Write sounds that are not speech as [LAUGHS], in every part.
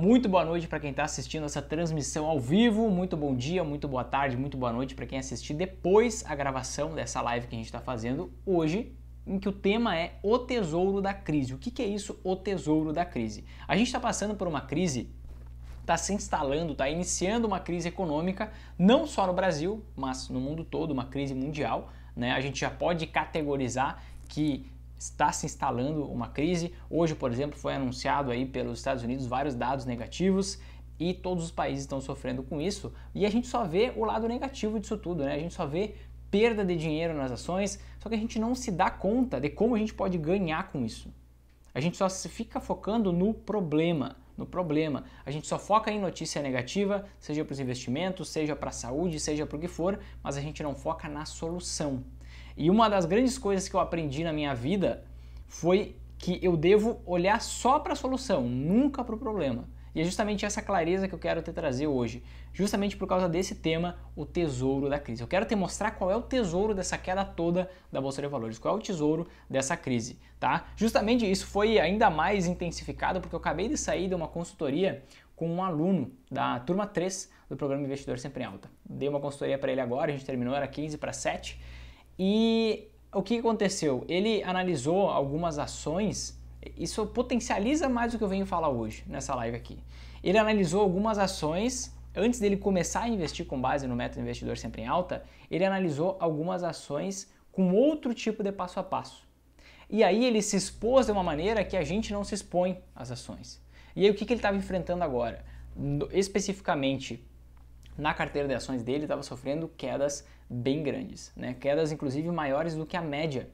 Muito boa noite para quem está assistindo essa transmissão ao vivo, muito bom dia, muito boa tarde, muito boa noite para quem assistir depois a gravação dessa live que a gente está fazendo hoje, em que o tema é o tesouro da crise. O que, que é isso, o tesouro da crise? A gente está passando por uma crise, está se instalando, está iniciando uma crise econômica, não só no Brasil, mas no mundo todo, uma crise mundial. Né? A gente já pode categorizar que está se instalando uma crise. Hoje, por exemplo, foi anunciado aí pelos Estados Unidos vários dados negativos e todos os países estão sofrendo com isso. E a gente só vê o lado negativo disso tudo, né? A gente só vê perda de dinheiro nas ações, só que a gente não se dá conta de como a gente pode ganhar com isso. A gente só fica focando no problema, no problema. A gente só foca em notícia negativa, seja para os investimentos, seja para a saúde, seja para o que for, mas a gente não foca na solução. E uma das grandes coisas que eu aprendi na minha vida foi que eu devo olhar só para a solução, nunca para o problema. E é justamente essa clareza que eu quero te trazer hoje, justamente por causa desse tema, o tesouro da crise. Eu quero te mostrar qual é o tesouro dessa queda toda da bolsa de valores, qual é o tesouro dessa crise, tá? Justamente isso foi ainda mais intensificado porque eu acabei de sair de uma consultoria com um aluno da turma 3 do programa Investidor Sempre em Alta. Dei uma consultoria para ele agora, a gente terminou, era 15 para 7 e o que aconteceu? Ele analisou algumas ações, isso potencializa mais o que eu venho falar hoje nessa live aqui. Ele analisou algumas ações antes dele começar a investir com base no método investidor sempre em alta, ele analisou algumas ações com outro tipo de passo a passo. E aí ele se expôs de uma maneira que a gente não se expõe às ações. E aí o que, que ele estava enfrentando agora? especificamente na carteira de ações dele, estava sofrendo quedas bem grandes, né? quedas inclusive maiores do que a média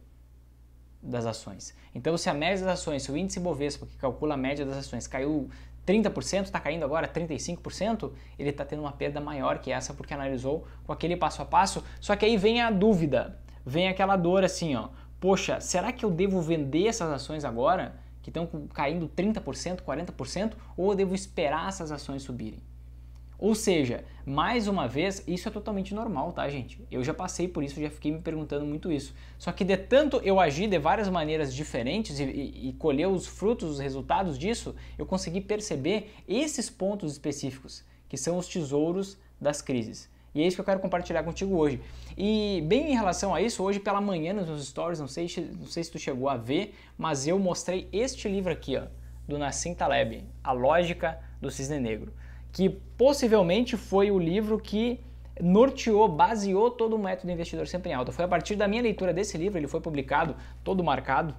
das ações. Então, se a média das ações, se o índice Bovespa, que calcula a média das ações, caiu 30%, está caindo agora 35%, ele está tendo uma perda maior que essa porque analisou com aquele passo a passo. Só que aí vem a dúvida, vem aquela dor assim, ó. Poxa, será que eu devo vender essas ações agora, que estão caindo 30%, 40%, ou eu devo esperar essas ações subirem? Ou seja, mais uma vez, isso é totalmente normal, tá, gente? Eu já passei por isso, já fiquei me perguntando muito isso. Só que de tanto eu agir de várias maneiras diferentes e, e, e colher os frutos, os resultados disso, eu consegui perceber esses pontos específicos, que são os tesouros das crises. E é isso que eu quero compartilhar contigo hoje. E bem em relação a isso, hoje pela manhã nos meus stories, não sei, não sei se tu chegou a ver, mas eu mostrei este livro aqui, ó, do Nassim Taleb, A Lógica do Cisne Negro que possivelmente foi o livro que norteou, baseou todo o método investidor sempre em alta. Foi a partir da minha leitura desse livro, ele foi publicado, todo marcado.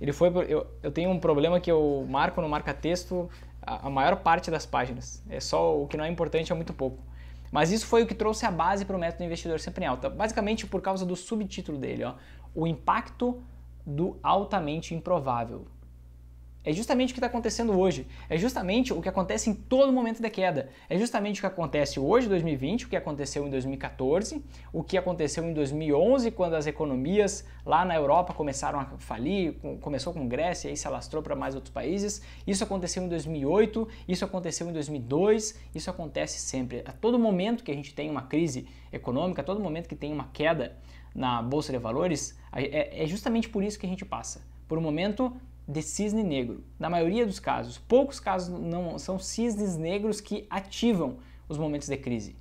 Ele foi, eu, eu tenho um problema que eu marco no marca-texto a, a maior parte das páginas. É só o que não é importante, é muito pouco. Mas isso foi o que trouxe a base para o método investidor sempre em alta, basicamente por causa do subtítulo dele, ó, o impacto do altamente improvável. É justamente o que está acontecendo hoje. É justamente o que acontece em todo momento da queda. É justamente o que acontece hoje, 2020, o que aconteceu em 2014, o que aconteceu em 2011, quando as economias lá na Europa começaram a falir, começou com Grécia e aí se alastrou para mais outros países. Isso aconteceu em 2008, isso aconteceu em 2002, isso acontece sempre. A todo momento que a gente tem uma crise econômica, a todo momento que tem uma queda na bolsa de valores, é, é justamente por isso que a gente passa. Por um momento de cisne negro. Na maioria dos casos, poucos casos não são cisnes negros que ativam os momentos de crise.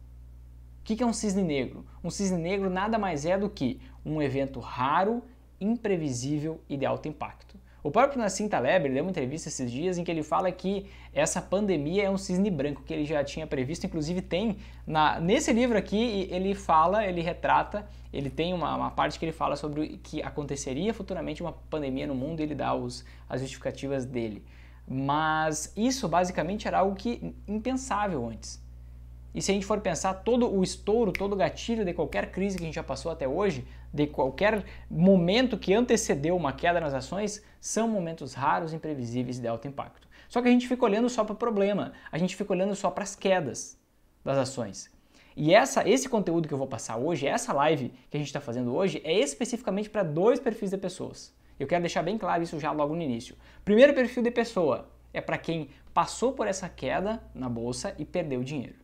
O que é um cisne negro? Um cisne negro nada mais é do que um evento raro, imprevisível e de alto impacto. O próprio Nassim Taleb deu uma entrevista esses dias em que ele fala que essa pandemia é um cisne branco que ele já tinha previsto, inclusive tem na, nesse livro aqui ele fala, ele retrata, ele tem uma, uma, parte que ele fala sobre que aconteceria futuramente uma pandemia no mundo e ele dá os, as justificativas dele. Mas isso basicamente era algo que impensável antes. E se a gente for pensar todo o estouro, todo o gatilho de qualquer crise que a gente já passou até hoje, de qualquer momento que antecedeu uma queda nas ações são momentos raros, imprevisíveis e de alto impacto. Só que a gente fica olhando só para o problema, a gente fica olhando só para as quedas das ações. E essa, esse conteúdo que eu vou passar hoje, essa live que a gente está fazendo hoje, é especificamente para dois perfis de pessoas. Eu quero deixar bem claro isso já logo no início. Primeiro perfil de pessoa é para quem passou por essa queda na bolsa e perdeu dinheiro.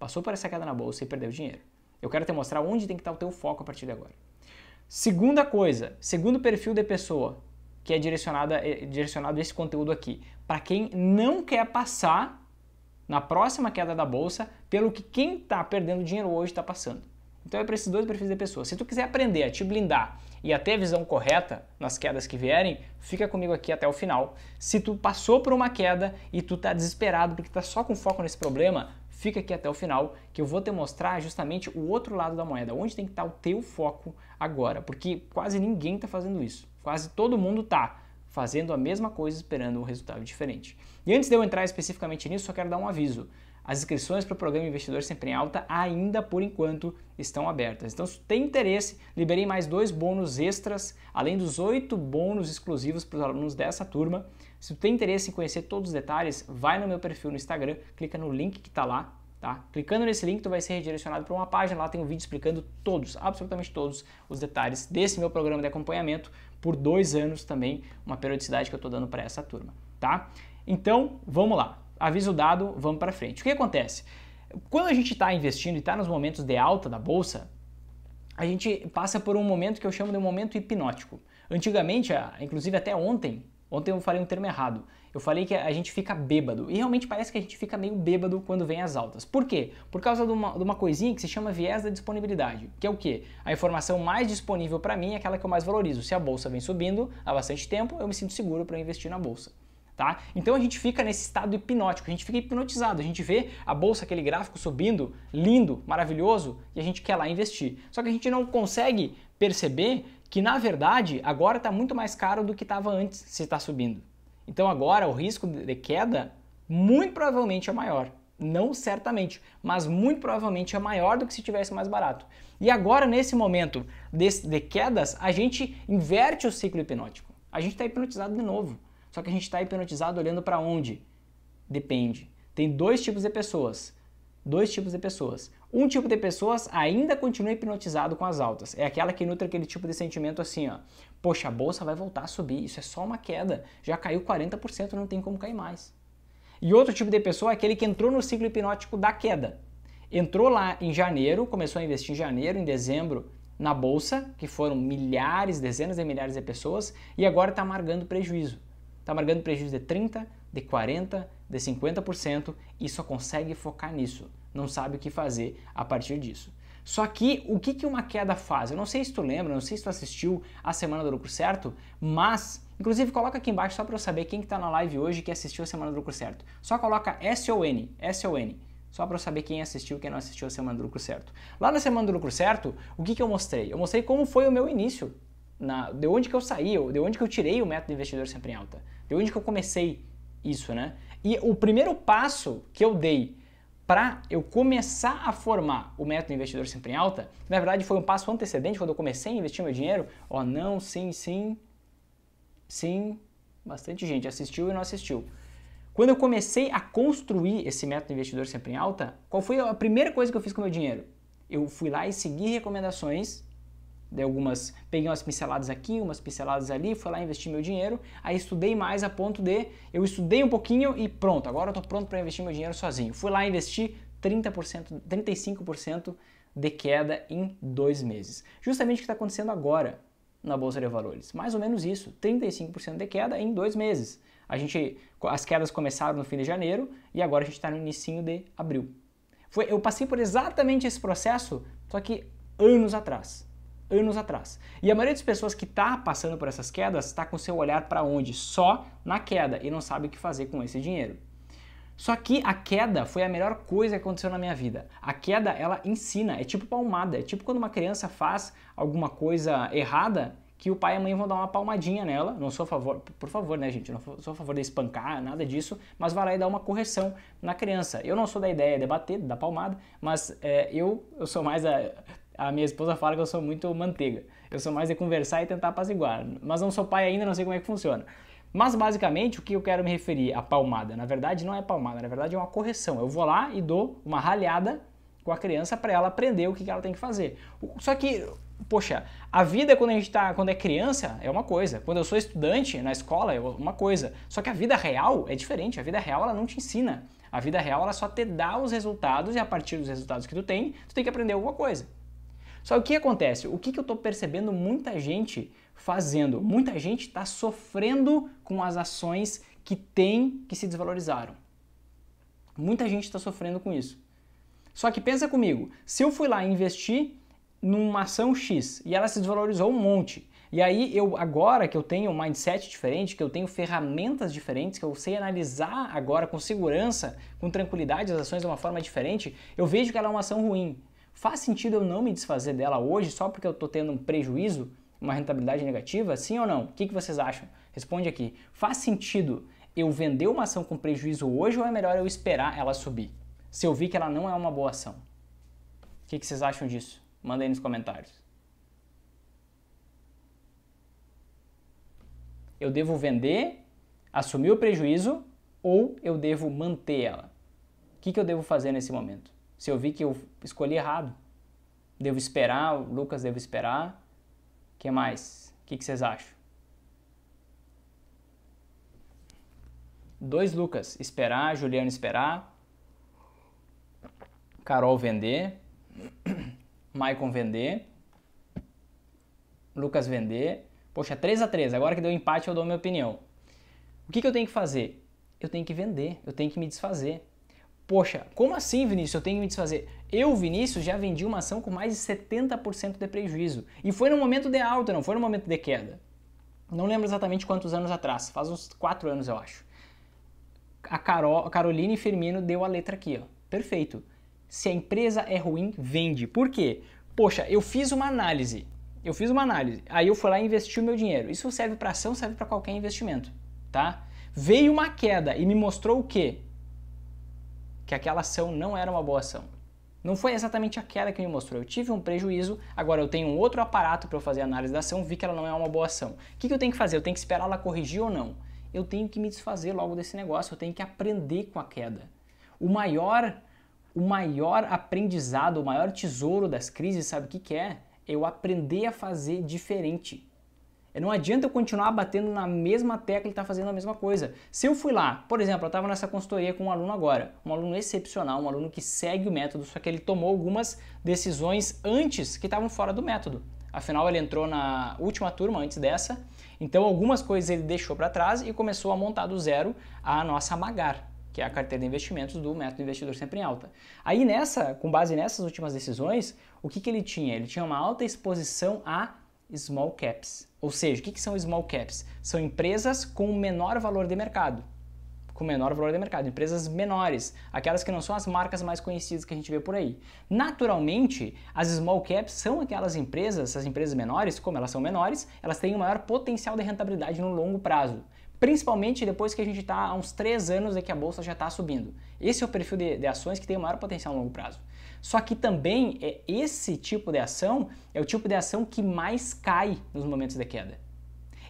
Passou por essa queda na bolsa e perdeu dinheiro. Eu quero te mostrar onde tem que estar tá o teu foco a partir de agora. Segunda coisa, segundo perfil de pessoa, que é, direcionada, é, direcionado esse conteúdo aqui, para quem não quer passar na próxima queda da bolsa pelo que quem está perdendo dinheiro hoje está passando. Então é para esses dois perfis de pessoa. Se tu quiser aprender a te blindar e a ter a visão correta nas quedas que vierem, fica comigo aqui até o final. Se tu passou por uma queda e tu está desesperado porque está só com foco nesse problema, fica aqui até o final que eu vou te mostrar justamente o outro lado da moeda, onde tem que estar tá o teu foco agora, porque quase ninguém está fazendo isso, quase todo mundo está fazendo a mesma coisa esperando um resultado diferente. E antes de eu entrar especificamente nisso, só quero dar um aviso. As inscrições para o programa Investidor Sempre em Alta ainda por enquanto estão abertas. Então, se tem interesse, liberei mais dois bônus extras, além dos oito bônus exclusivos para os alunos dessa turma. Se tu tem interesse em conhecer todos os detalhes, vai no meu perfil no Instagram, clica no link que está lá, tá? Clicando nesse link, tu vai ser redirecionado para uma página, lá tem um vídeo explicando todos, absolutamente todos os detalhes desse meu programa de acompanhamento por dois anos também, uma periodicidade que eu estou dando para essa turma, tá? Então, vamos lá. Aviso dado, vamos para frente. O que acontece? Quando a gente está investindo e está nos momentos de alta da bolsa, a gente passa por um momento que eu chamo de momento hipnótico. Antigamente, inclusive até ontem, Ontem eu falei um termo errado. Eu falei que a gente fica bêbado. E realmente parece que a gente fica meio bêbado quando vem as altas. Por quê? Por causa de uma, de uma coisinha que se chama viés da disponibilidade, que é o quê? A informação mais disponível para mim é aquela que eu mais valorizo. Se a bolsa vem subindo há bastante tempo, eu me sinto seguro para investir na bolsa tá? Então a gente fica nesse estado hipnótico, a gente fica hipnotizado, a gente vê a bolsa, aquele gráfico subindo, lindo, maravilhoso, e a gente quer lá investir. Só que a gente não consegue perceber que na verdade agora está muito mais caro do que estava antes se está subindo. Então agora o risco de queda muito provavelmente é maior. Não certamente, mas muito provavelmente é maior do que se tivesse mais barato. E agora, nesse momento de, de quedas, a gente inverte o ciclo hipnótico. A gente está hipnotizado de novo. Só que a gente está hipnotizado olhando para onde? Depende. Tem dois tipos de pessoas. Dois tipos de pessoas. Um tipo de pessoas ainda continua hipnotizado com as altas. É aquela que nutre aquele tipo de sentimento assim, ó. Poxa, a bolsa vai voltar a subir, isso é só uma queda. Já caiu 40%, não tem como cair mais. E outro tipo de pessoa é aquele que entrou no ciclo hipnótico da queda. Entrou lá em janeiro, começou a investir em janeiro, em dezembro na bolsa, que foram milhares, dezenas de milhares de pessoas, e agora está amargando prejuízo está marcando prejuízo de 30%, de 40%, de 50% e só consegue focar nisso. Não sabe o que fazer a partir disso. Só que o que, que uma queda faz? Eu não sei se tu lembra, não sei se tu assistiu a Semana do Lucro Certo, mas Inclusive, coloca aqui embaixo só para eu saber quem está que tá na live hoje que assistiu a Semana do Lucro Certo. Só coloca S-O-N, S-O-N. Só para eu saber quem assistiu e quem não assistiu a Semana do Lucro Certo. Lá na Semana do Lucro Certo, o que, que eu mostrei? Eu mostrei como foi o meu início na, de onde que eu saí, de onde que eu tirei o método investidor sempre em alta, de onde que eu comecei isso, né? E o primeiro passo que eu dei para eu começar a formar o método investidor sempre em alta, na verdade foi um passo antecedente quando eu comecei a investir meu dinheiro, ó, oh, não, sim, sim, sim, bastante gente assistiu e não assistiu. Quando eu comecei a construir esse método investidor sempre em alta, qual foi a primeira coisa que eu fiz com meu dinheiro? Eu fui lá e segui recomendações Dei algumas, peguei umas pinceladas aqui, umas pinceladas ali, fui lá investir meu dinheiro, aí estudei mais a ponto de eu estudei um pouquinho e pronto, agora eu tô pronto para investir meu dinheiro sozinho. Fui lá investir 30%, 35% de queda em dois meses. Justamente o que está acontecendo agora na bolsa de valores. Mais ou menos isso, 35% de queda em dois meses. A gente, as quedas começaram no fim de janeiro e agora a gente está no início de abril. Foi, eu passei por exatamente esse processo, só que anos atrás anos atrás. E a maioria das pessoas que está passando por essas quedas está com seu olhar para onde? Só na queda e não sabe o que fazer com esse dinheiro. Só que a queda foi a melhor coisa que aconteceu na minha vida. A queda, ela ensina, é tipo palmada, é tipo quando uma criança faz alguma coisa errada que o pai e a mãe vão dar uma palmadinha nela. Não sou a favor, por favor, né, gente? Não sou a favor de espancar, nada disso, mas vai lá e dá uma correção na criança. Eu não sou da ideia de bater, da palmada, mas é, eu, eu sou mais a, a minha esposa fala que eu sou muito manteiga. Eu sou mais de conversar e tentar apaziguar. Mas não sou pai ainda, não sei como é que funciona. Mas basicamente o que eu quero me referir a palmada, na verdade não é palmada, na verdade é uma correção. Eu vou lá e dou uma ralhada com a criança para ela aprender o que ela tem que fazer. Só que, poxa, a vida quando a gente tá, quando é criança é uma coisa. Quando eu sou estudante na escola é uma coisa. Só que a vida real é diferente. A vida real ela não te ensina. A vida real ela só te dá os resultados e a partir dos resultados que tu tem, tu tem que aprender alguma coisa. Só que o que acontece? O que, que eu estou percebendo muita gente fazendo? Muita gente está sofrendo com as ações que tem que se desvalorizaram. Muita gente está sofrendo com isso. Só que pensa comigo, se eu fui lá investir numa ação X e ela se desvalorizou um monte, e aí eu agora que eu tenho um mindset diferente, que eu tenho ferramentas diferentes, que eu sei analisar agora com segurança, com tranquilidade as ações de uma forma diferente, eu vejo que ela é uma ação ruim. Faz sentido eu não me desfazer dela hoje só porque eu estou tendo um prejuízo, uma rentabilidade negativa? Sim ou não? O que, que vocês acham? Responde aqui. Faz sentido eu vender uma ação com prejuízo hoje ou é melhor eu esperar ela subir? Se eu vi que ela não é uma boa ação. O que, que vocês acham disso? Manda aí nos comentários. Eu devo vender, assumir o prejuízo ou eu devo manter ela? O que, que eu devo fazer nesse momento? Se eu vi que eu escolhi errado, devo esperar, o Lucas devo esperar. O que mais? O que, que vocês acham? Dois Lucas, esperar, Juliano esperar, Carol vender, [CLEARS THROAT] Maicon vender, Lucas vender. Poxa, 3 a 3 agora que deu empate eu dou minha opinião. O que, que eu tenho que fazer? Eu tenho que vender, eu tenho que me desfazer. Poxa, como assim, Vinícius? Eu tenho que me desfazer. Eu, Vinícius, já vendi uma ação com mais de 70% de prejuízo. E foi no momento de alta, não foi no momento de queda. Não lembro exatamente quantos anos atrás, faz uns 4 anos eu acho. A, Carol, a Caroline Firmino deu a letra aqui, ó. Perfeito. Se a empresa é ruim, vende. Por quê? Poxa, eu fiz uma análise. Eu fiz uma análise. Aí eu fui lá e investi o meu dinheiro. Isso serve para ação, serve para qualquer investimento, tá? Veio uma queda e me mostrou o quê? que aquela ação não era uma boa ação. Não foi exatamente a queda que me mostrou. Eu tive um prejuízo, agora eu tenho um outro aparato para fazer a análise da ação, vi que ela não é uma boa ação. O que, que eu tenho que fazer? Eu tenho que esperar ela corrigir ou não? Eu tenho que me desfazer logo desse negócio, eu tenho que aprender com a queda. O maior, o maior aprendizado, o maior tesouro das crises, sabe o que, que é? é eu aprender a fazer diferente. É, não adianta eu continuar batendo na mesma tecla e estar tá fazendo a mesma coisa. Se eu fui lá, por exemplo, eu estava nessa consultoria com um aluno agora, um aluno excepcional, um aluno que segue o método, só que ele tomou algumas decisões antes que estavam fora do método. Afinal, ele entrou na última turma antes dessa, então algumas coisas ele deixou para trás e começou a montar do zero a nossa Magar, que é a carteira de investimentos do método investidor sempre em alta. Aí nessa, com base nessas últimas decisões, o que, que ele tinha? Ele tinha uma alta exposição a small caps. Ou seja, o que, que são small caps? São empresas com menor valor de mercado. Com menor valor de mercado, empresas menores, aquelas que não são as marcas mais conhecidas que a gente vê por aí. Naturalmente, as small caps são aquelas empresas, essas empresas menores, como elas são menores, elas têm um maior potencial de rentabilidade no longo prazo principalmente depois que a gente está há uns 3 anos e que a bolsa já está subindo. Esse é o perfil de, de ações que tem o maior potencial no longo prazo. Só que também é esse tipo de ação é o tipo de ação que mais cai nos momentos de queda.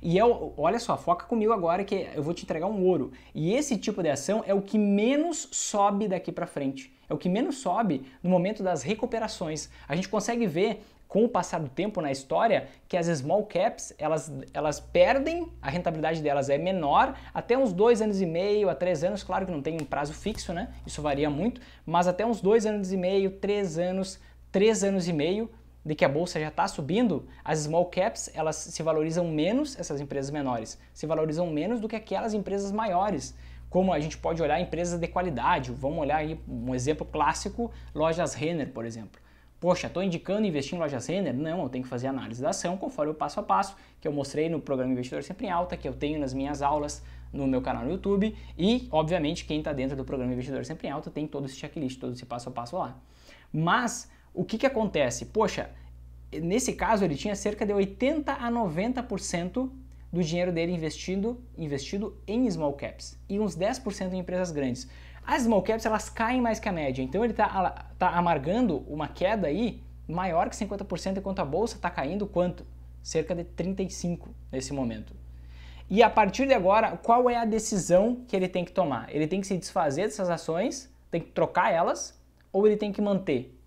E é o, olha só, foca comigo agora que eu vou te entregar um ouro. E esse tipo de ação é o que menos sobe daqui para frente. É o que menos sobe no momento das recuperações. A gente consegue ver com o passar do tempo na história que as small caps elas, elas perdem, a rentabilidade delas é menor até uns dois anos e meio a três anos, claro que não tem um prazo fixo, né? Isso varia muito, mas até uns dois anos e meio, três anos, três anos e meio de que a bolsa já está subindo, as small caps elas se valorizam menos, essas empresas menores se valorizam menos do que aquelas empresas maiores como a gente pode olhar empresas de qualidade. Vamos olhar aí um exemplo clássico, lojas Renner, por exemplo. Poxa, estou indicando investir em lojas render? Não, eu tenho que fazer análise da ação conforme o passo a passo que eu mostrei no programa Investidor Sempre em Alta, que eu tenho nas minhas aulas no meu canal no YouTube e, obviamente, quem está dentro do programa Investidor Sempre em Alta tem todo esse checklist, todo esse passo a passo lá. Mas o que, que acontece? Poxa, nesse caso ele tinha cerca de 80 a 90% do dinheiro dele investido, investido em small caps e uns 10% em empresas grandes. As small caps elas caem mais que a média, então ele está tá amargando uma queda aí maior que 50%, enquanto a bolsa está caindo quanto? Cerca de 35% nesse momento. E a partir de agora, qual é a decisão que ele tem que tomar? Ele tem que se desfazer dessas ações, tem que trocar elas, ou ele tem que manter?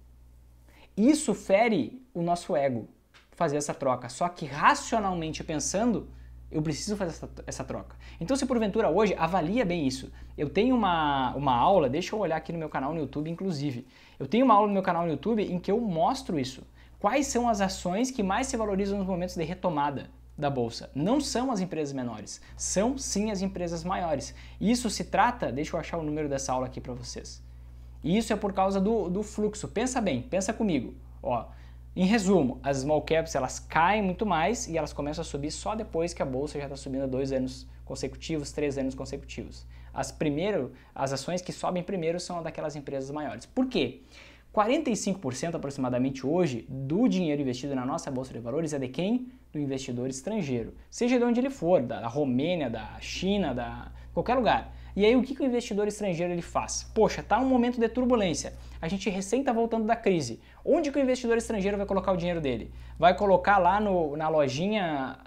Isso fere o nosso ego, fazer essa troca. Só que racionalmente pensando, eu preciso fazer essa, essa, troca. Então, se porventura hoje, avalia bem isso. Eu tenho uma, uma aula, deixa eu olhar aqui no meu canal no YouTube, inclusive. Eu tenho uma aula no meu canal no YouTube em que eu mostro isso. Quais são as ações que mais se valorizam nos momentos de retomada da bolsa? Não são as empresas menores, são sim as empresas maiores. Isso se trata, deixa eu achar o número dessa aula aqui para vocês. E isso é por causa do, do fluxo. Pensa bem, pensa comigo. Ó, em resumo, as small caps elas caem muito mais e elas começam a subir só depois que a bolsa já está subindo dois anos consecutivos, três anos consecutivos. As primeiro, as ações que sobem primeiro são as daquelas empresas maiores. Por quê? 45% aproximadamente hoje do dinheiro investido na nossa bolsa de valores é de quem? Do investidor estrangeiro, seja de onde ele for, da Romênia, da China, da qualquer lugar. E aí o que, que o investidor estrangeiro ele faz? Poxa, tá um momento de turbulência. A gente recém está voltando da crise. Onde que o investidor estrangeiro vai colocar o dinheiro dele? Vai colocar lá no, na lojinha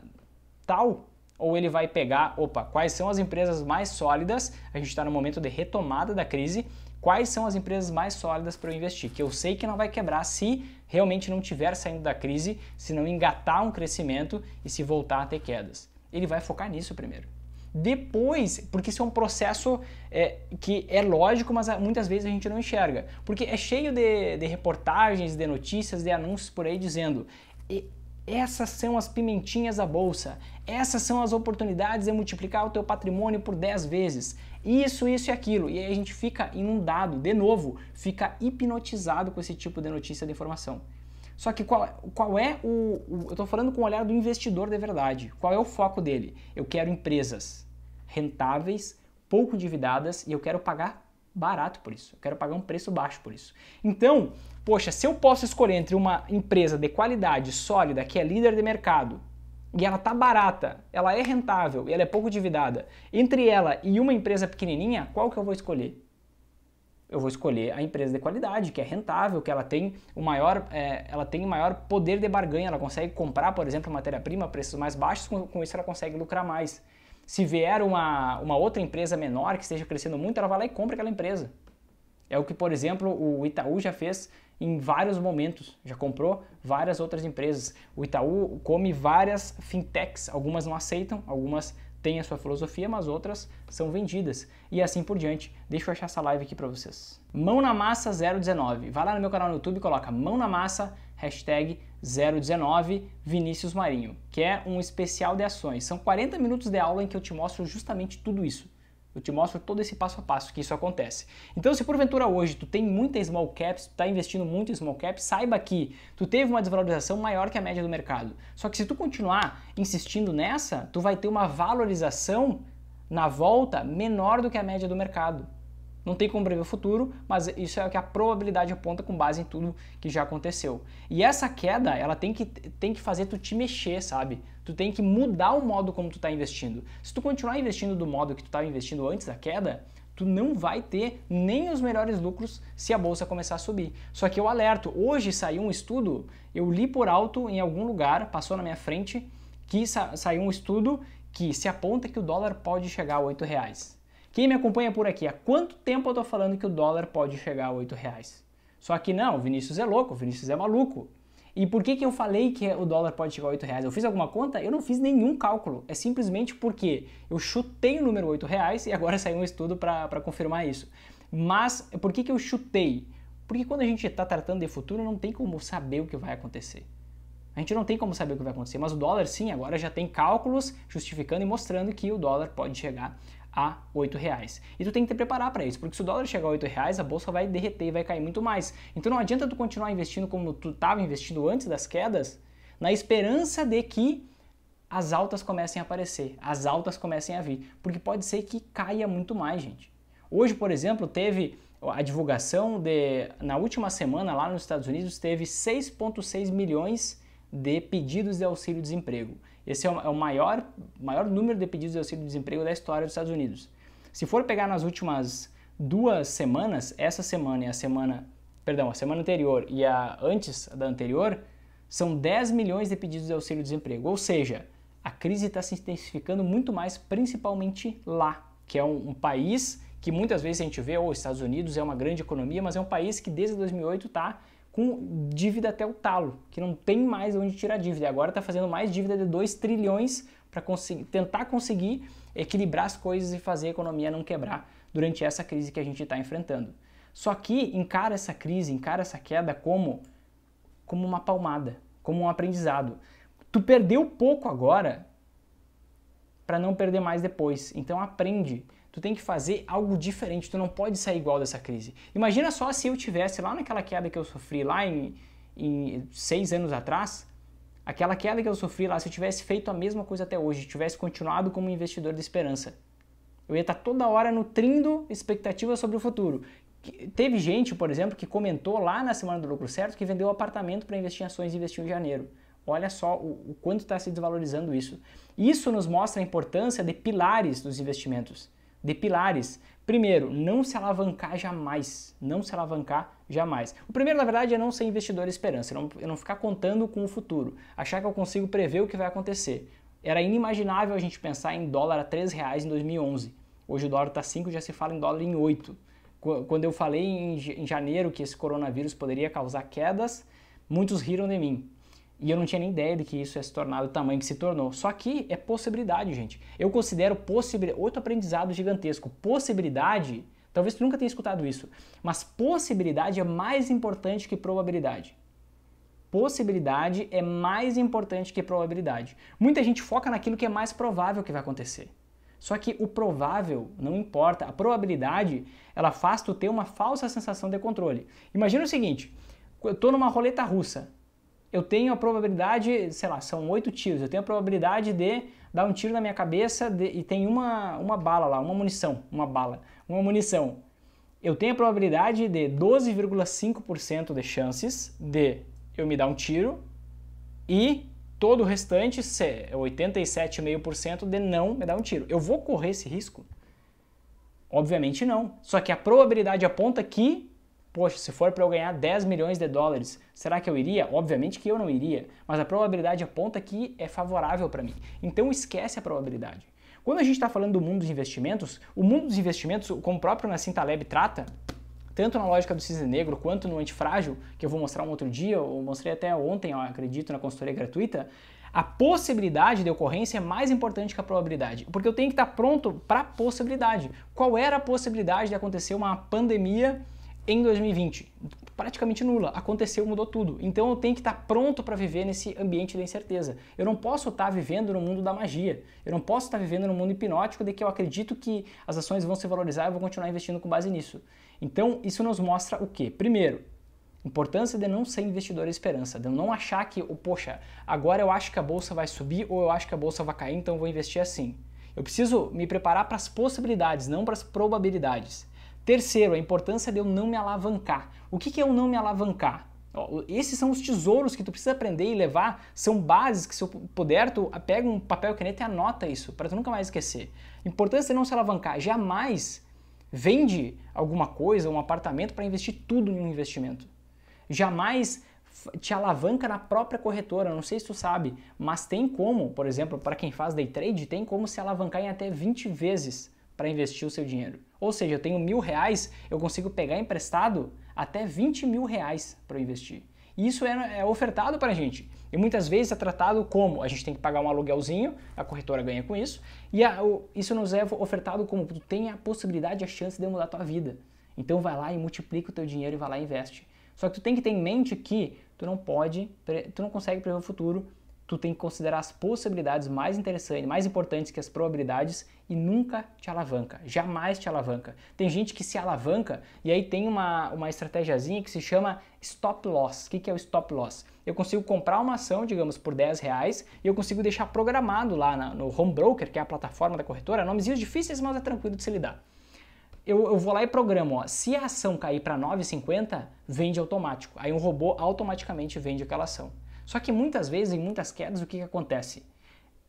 tal? Ou ele vai pegar, opa, quais são as empresas mais sólidas? A gente está no momento de retomada da crise. Quais são as empresas mais sólidas para eu investir? Que eu sei que não vai quebrar se realmente não tiver saindo da crise, se não engatar um crescimento e se voltar a ter quedas. Ele vai focar nisso primeiro. Depois, porque isso é um processo é, que é lógico, mas ah, muitas vezes a gente não enxerga. Porque é cheio de, de reportagens, de notícias, de anúncios por aí dizendo. essas são as pimentinhas da bolsa. Essas são as oportunidades de multiplicar o teu patrimônio por 10 vezes. Isso, isso e aquilo. E aí a gente fica inundado, de novo, fica hipnotizado com esse tipo de notícia de informação. Só que qual, qual é o, o Eu estou falando com o olhar do investidor de verdade. Qual é o foco dele? Eu quero empresas rentáveis, pouco endividadas e eu quero pagar barato por isso. Eu quero pagar um preço baixo por isso. Então, poxa, se eu posso escolher entre uma empresa de qualidade sólida, que é líder de mercado, e ela tá barata, ela é rentável e ela é pouco endividada, entre ela e uma empresa pequenininha, qual que eu vou escolher? Eu vou escolher a empresa de qualidade, que é rentável, que ela tem o maior, é, ela tem maior poder de barganha, ela consegue comprar, por exemplo, matéria-prima a preços mais baixos, com, com isso ela consegue lucrar mais. Se vier uma, uma outra empresa menor que esteja crescendo muito, ela vai lá e compra aquela empresa. É o que, por exemplo, o Itaú já fez em vários momentos, já comprou várias outras empresas. O Itaú come várias fintechs, algumas não aceitam, algumas têm a sua filosofia, mas outras são vendidas. E assim por diante. Deixa eu achar essa live aqui para vocês. Mão na massa 019. Vai lá no meu canal no YouTube, e coloca mão na massa, hashtag 019 Vinícius Marinho, que é um especial de ações. São 40 minutos de aula em que eu te mostro justamente tudo isso. Eu te mostro todo esse passo a passo que isso acontece. Então, se porventura hoje tu tem muita small caps, tu está investindo muito em small caps, saiba que tu teve uma desvalorização maior que a média do mercado. Só que se tu continuar insistindo nessa, tu vai ter uma valorização na volta menor do que a média do mercado. Não tem como prever o futuro, mas isso é o que a probabilidade aponta com base em tudo que já aconteceu. E essa queda, ela tem que, tem que fazer tu te mexer, sabe? Tu tem que mudar o modo como tu está investindo. Se tu continuar investindo do modo que tu estava investindo antes da queda, tu não vai ter nem os melhores lucros se a bolsa começar a subir. Só que eu alerto, hoje saiu um estudo, eu li por alto em algum lugar, passou na minha frente, que sa saiu um estudo que se aponta que o dólar pode chegar a 8 reais. Quem me acompanha por aqui, há quanto tempo eu tô falando que o dólar pode chegar a 8 reais? Só que não, o Vinícius é louco, o Vinícius é maluco. E por que, que eu falei que o dólar pode chegar a 8 reais? Eu fiz alguma conta? Eu não fiz nenhum cálculo. É simplesmente porque eu chutei o número 8 reais e agora [LAUGHS] saiu um estudo para confirmar isso. Mas por que, que eu chutei? Porque quando a gente está tratando de futuro, não tem como saber o que vai acontecer. A gente não tem como saber o que vai acontecer, mas o dólar sim, agora já tem cálculos justificando e mostrando que o dólar pode chegar a R$ reais. E tu tem que te preparar para isso, porque se o dólar chegar a R$ reais, a bolsa vai derreter e vai cair muito mais. Então não adianta tu continuar investindo como tu estava investindo antes das quedas, na esperança de que as altas comecem a aparecer, as altas comecem a vir, porque pode ser que caia muito mais, gente. Hoje, por exemplo, teve a divulgação de na última semana lá nos Estados Unidos teve 6.6 milhões de pedidos de auxílio-desemprego. Esse é, é o, maior, maior número de pedidos de auxílio-desemprego da história dos Estados Unidos. Se for pegar nas últimas duas semanas, essa semana e a semana, perdão, a semana anterior e a antes da anterior, são 10 milhões de pedidos de auxílio-desemprego. Ou seja, a crise está se intensificando muito mais, principalmente lá, que é um, um país que muitas vezes a gente vê, os oh, Estados Unidos é uma grande economia, mas é um país que desde 2008 está com dívida até o talo, que não tem mais onde tirar dívida. E agora está fazendo mais dívida de 2 trilhões para conseguir, tentar conseguir equilibrar as coisas e fazer a economia não quebrar durante essa crise que a gente está enfrentando. Só que encara essa crise, encara essa queda como como uma palmada, como um aprendizado. Tu perdeu pouco agora para não perder mais depois. Então aprende tu tem que fazer algo diferente, tu não pode sair igual dessa crise. Imagina só se eu tivesse lá naquela queda que eu sofri lá em, em seis anos atrás, aquela queda que eu sofri lá, se eu tivesse feito a mesma coisa até hoje, tivesse continuado como investidor de esperança. Eu ia estar tá toda hora nutrindo expectativas sobre o futuro. Teve gente, por exemplo, que comentou lá na Semana do Lucro Certo que vendeu apartamento para investir em ações e investiu em janeiro. Olha só o, o quanto está se desvalorizando isso. Isso nos mostra a importância de pilares dos investimentos de pilares. Primeiro, não se alavancar jamais. Não se alavancar jamais. O primeiro, na verdade, é não ser investidor esperança, é não, é não ficar contando com o futuro, achar que eu consigo prever o que vai acontecer. Era inimaginável a gente pensar em dólar a 3 reais em 2011. Hoje o dólar está 5, já se fala em dólar em 8. Quando eu falei em janeiro que esse coronavírus poderia causar quedas, muitos riram de mim. E eu não tinha nem ideia de que isso ia se tornar o tamanho que se tornou. Só que é possibilidade, gente. Eu considero possibilidade. Outro aprendizado gigantesco. Possibilidade. Talvez tu nunca tenha escutado isso. Mas possibilidade é mais importante que probabilidade. Possibilidade é mais importante que probabilidade. Muita gente foca naquilo que é mais provável que vai acontecer. Só que o provável não importa. A probabilidade, ela faz tu ter uma falsa sensação de controle. Imagina o seguinte: eu estou numa roleta russa eu tenho a probabilidade, sei lá, são oito tiros, eu tenho a probabilidade de dar um tiro na minha cabeça de, e tem uma, uma bala lá, uma munição, uma bala, uma munição. Eu tenho a probabilidade de 12,5% de chances de eu me dar um tiro e todo o restante, 87,5% de não me dar um tiro. Eu vou correr esse risco? Obviamente não. Só que a probabilidade aponta que Poxa, se for para eu ganhar 10 milhões de dólares, será que eu iria? Obviamente que eu não iria, mas a probabilidade aponta que é favorável para mim. Então esquece a probabilidade. Quando a gente está falando do mundo dos investimentos, o mundo dos investimentos, como o próprio Nassim Taleb trata, tanto na lógica do cisne negro quanto no antifrágil, que eu vou mostrar um outro dia, ou mostrei até ontem, eu acredito, na consultoria gratuita, a possibilidade de ocorrência é mais importante que a probabilidade, porque eu tenho que estar tá pronto para a possibilidade. Qual era a possibilidade de acontecer uma pandemia em 2020? Praticamente nula. Aconteceu, mudou tudo. Então eu tenho que estar pronto para viver nesse ambiente da incerteza. Eu não posso estar vivendo no mundo da magia. Eu não posso estar vivendo no mundo hipnótico de que eu acredito que as ações vão se valorizar e eu vou continuar investindo com base nisso. Então isso nos mostra o quê? Primeiro, Importância de não ser investidor esperança, de não achar que, oh, poxa, agora eu acho que a bolsa vai subir ou eu acho que a bolsa vai cair, então eu vou investir assim. Eu preciso me preparar para as possibilidades, não para as probabilidades. Terceiro, a importância de eu não me alavancar. O que, que é eu não me alavancar? Ó, esses são os tesouros que tu precisa aprender e levar, são bases que se eu puder, tu ah, pega um papel e caneta e anota isso, para tu nunca mais esquecer. Importância de não se alavancar, jamais vende alguma coisa, um apartamento para investir tudo em um investimento. Jamais te alavanca na própria corretora, não sei se tu sabe, mas tem como, por exemplo, para quem faz day trade, tem como se alavancar em até 20 vezes para investir o seu dinheiro. Ou seja, eu tenho mil reais, eu consigo pegar emprestado até 20 mil reais para investir. E isso é, é ofertado para a gente. E muitas vezes é tratado como a gente tem que pagar um aluguelzinho, a corretora ganha com isso, e a, o, isso nos é ofertado como tu tem a possibilidade, a chance de mudar a tua vida. Então vai lá e multiplica o teu dinheiro e vai lá e investe. Só que tu tem que ter em mente que tu não pode, tu não consegue prever o futuro, tu tem que considerar as possibilidades mais interessantes, mais importantes que as probabilidades e nunca te alavanca, jamais te alavanca. Tem gente que se alavanca e aí tem uma, uma estratégiazinha que se chama stop loss. O que, que é o stop loss? Eu consigo comprar uma ação, digamos, por 10 reais e eu consigo deixar programado lá na, no home broker, que é a plataforma da corretora, nomezinhos difíceis, mas é tranquilo de se lidar. Eu, eu, vou lá e programo, ó, se a ação cair para 9,50, vende automático. Aí um robô automaticamente vende aquela ação. Só que muitas vezes, em muitas quedas, o que, que acontece?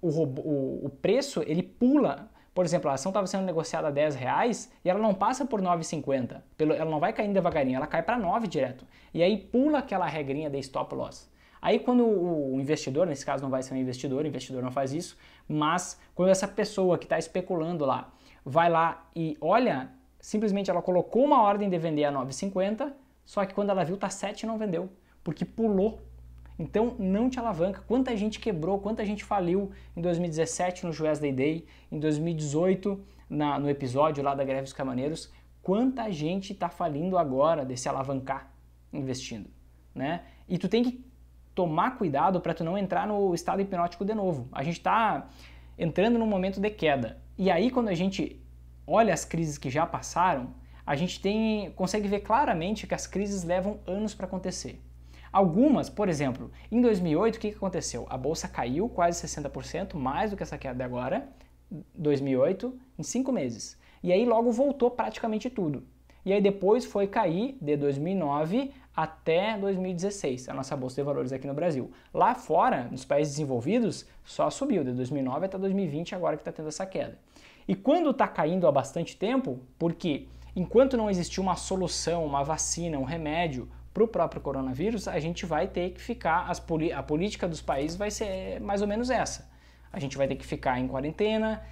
O, robô, o, o preço ele pula por exemplo, a ação estava sendo negociada a 10 reais e ela não passa por 9,50. Ela não vai caindo devagarinho, ela cai para 9 direto. E aí pula aquela regrinha de stop loss. Aí quando o investidor, nesse caso não vai ser um investidor, o investidor não faz isso, mas quando essa pessoa que está especulando lá vai lá e olha, simplesmente ela colocou uma ordem de vender a 9,50, só que quando ela viu tá 7 e não vendeu, porque pulou então não te alavanca. Quanta gente quebrou, quanta gente faliu em 2017 no Wesley Day, em 2018 na, no episódio lá da greve dos camaneiros, quanta gente está falindo agora desse alavancar investindo, né? E tu tem que tomar cuidado para tu não entrar no estado hipnótico de novo. A gente está entrando num momento de queda. E aí quando a gente olha as crises que já passaram, a gente tem consegue ver claramente que as crises levam anos para acontecer. Algumas, por exemplo, em 2008, o que aconteceu? A bolsa caiu quase 60%, mais do que essa queda de agora, 2008, em cinco meses. E aí logo voltou praticamente tudo. E aí depois foi cair de 2009 até 2016, a nossa bolsa de valores aqui no Brasil. Lá fora, nos países desenvolvidos, só subiu de 2009 até 2020, agora que está tendo essa queda. E quando está caindo há bastante tempo, porque enquanto não existiu uma solução, uma vacina, um remédio, para o próprio coronavírus, a gente vai ter que ficar, a política dos países vai ser mais ou menos essa. A gente vai ter que ficar em quarentena,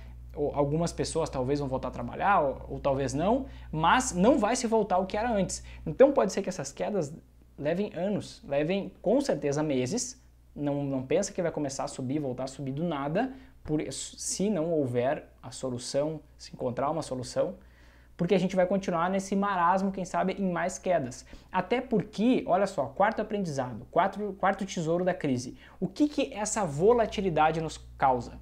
algumas pessoas talvez vão voltar a trabalhar, ou, ou talvez não, mas não vai se voltar o que era antes. Então pode ser que essas quedas levem anos, levem com certeza meses. Não, não pensa que vai começar a subir, voltar a subir do nada, por, se não houver a solução, se encontrar uma solução porque a gente vai continuar nesse marasmo, quem sabe, em mais quedas. Até porque, olha só, quarto aprendizado, quarto, quarto tesouro da crise. O que, que essa volatilidade nos causa?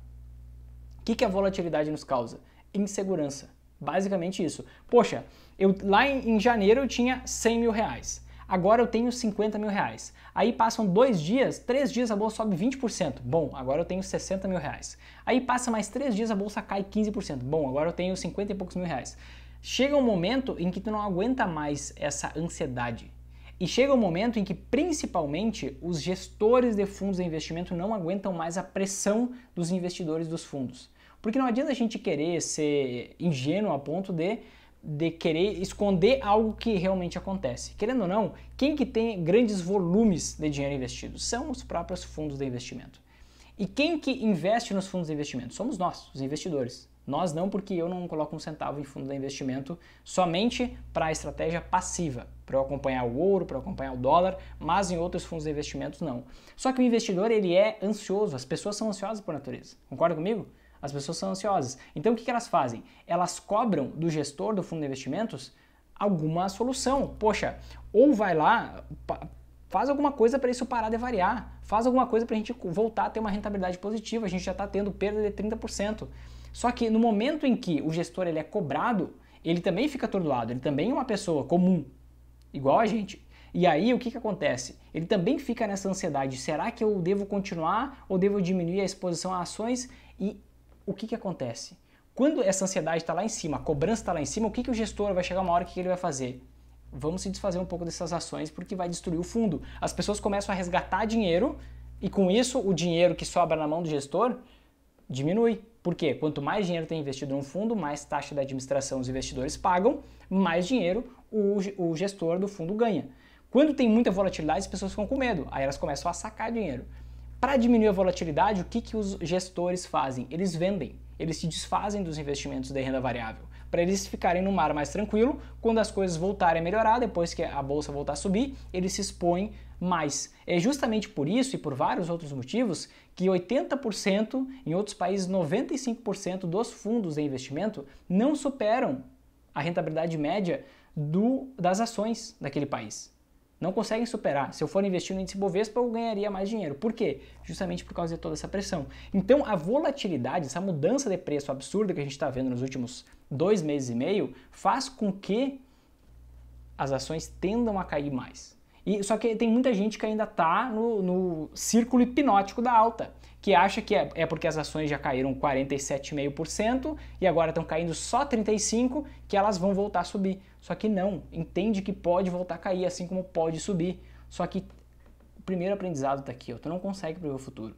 O que, que a volatilidade nos causa? Insegurança. Basicamente isso. Poxa, eu, lá em, em janeiro eu tinha 100 mil reais agora eu tenho 50 mil reais. Aí passam dois dias, três dias a bolsa sobe 20%. Bom, agora eu tenho 60 mil reais. Aí passa mais três dias a bolsa cai 15%. Bom, agora eu tenho 50 e poucos mil reais. Chega um momento em que tu não aguenta mais essa ansiedade. E chega um momento em que, principalmente, os gestores de fundos de investimento não aguentam mais a pressão dos investidores dos fundos. Porque não adianta a gente querer ser ingênuo a ponto de, de querer esconder algo que realmente acontece. Querendo ou não, quem que tem grandes volumes de dinheiro investido? São os próprios fundos de investimento. E quem que investe nos fundos de investimento? Somos nós, os investidores. Nós não, porque eu não coloco um centavo em fundo de investimento somente para a estratégia passiva, para eu acompanhar o ouro, para eu acompanhar o dólar, mas em outros fundos de investimentos não. Só que o investidor ele é ansioso, as pessoas são ansiosas por natureza. Concorda comigo? As pessoas são ansiosas. Então o que elas fazem? Elas cobram do gestor do fundo de investimentos alguma solução. Poxa, ou vai lá, faz alguma coisa para isso parar de variar, faz alguma coisa para a gente voltar a ter uma rentabilidade positiva. A gente já está tendo perda de 30%. Só que no momento em que o gestor ele é cobrado, ele também fica atordoado, ele também é uma pessoa comum, igual a gente. E aí o que, que acontece? Ele também fica nessa ansiedade: será que eu devo continuar ou devo diminuir a exposição a ações? E o que, que acontece? Quando essa ansiedade está lá em cima, a cobrança está lá em cima, o que, que o gestor vai chegar uma hora que ele vai fazer? Vamos se desfazer um pouco dessas ações porque vai destruir o fundo. As pessoas começam a resgatar dinheiro e com isso o dinheiro que sobra na mão do gestor diminui. Porque quanto mais dinheiro tem investido num fundo, mais taxa de administração os investidores pagam, mais dinheiro o, o gestor do fundo ganha. Quando tem muita volatilidade, as pessoas ficam com medo, aí elas começam a sacar dinheiro. Para diminuir a volatilidade, o que, que os gestores fazem? Eles vendem, eles se desfazem dos investimentos de renda variável, para eles ficarem no mar mais tranquilo. Quando as coisas voltarem a melhorar, depois que a bolsa voltar a subir, eles se expõem mas é justamente por isso e por vários outros motivos que 80%, em outros países 95% dos fundos de investimento não superam a rentabilidade média do, das ações daquele país. Não conseguem superar. Se eu for investir no índice Bovespa, eu ganharia mais dinheiro. Por quê? Justamente por causa de toda essa pressão. Então, a volatilidade, essa mudança de preço absurda que a gente está vendo nos últimos dois meses e meio, faz com que as ações tendam a cair mais. E, só que tem muita gente que ainda está no, no, círculo hipnótico da alta, que acha que é, é porque as ações já caíram 47,5% e agora estão caindo só 35%, que elas vão voltar a subir. Só que não, entende que pode voltar a cair, assim como pode subir. Só que o primeiro aprendizado está aqui, ó, tu não consegue prever o futuro.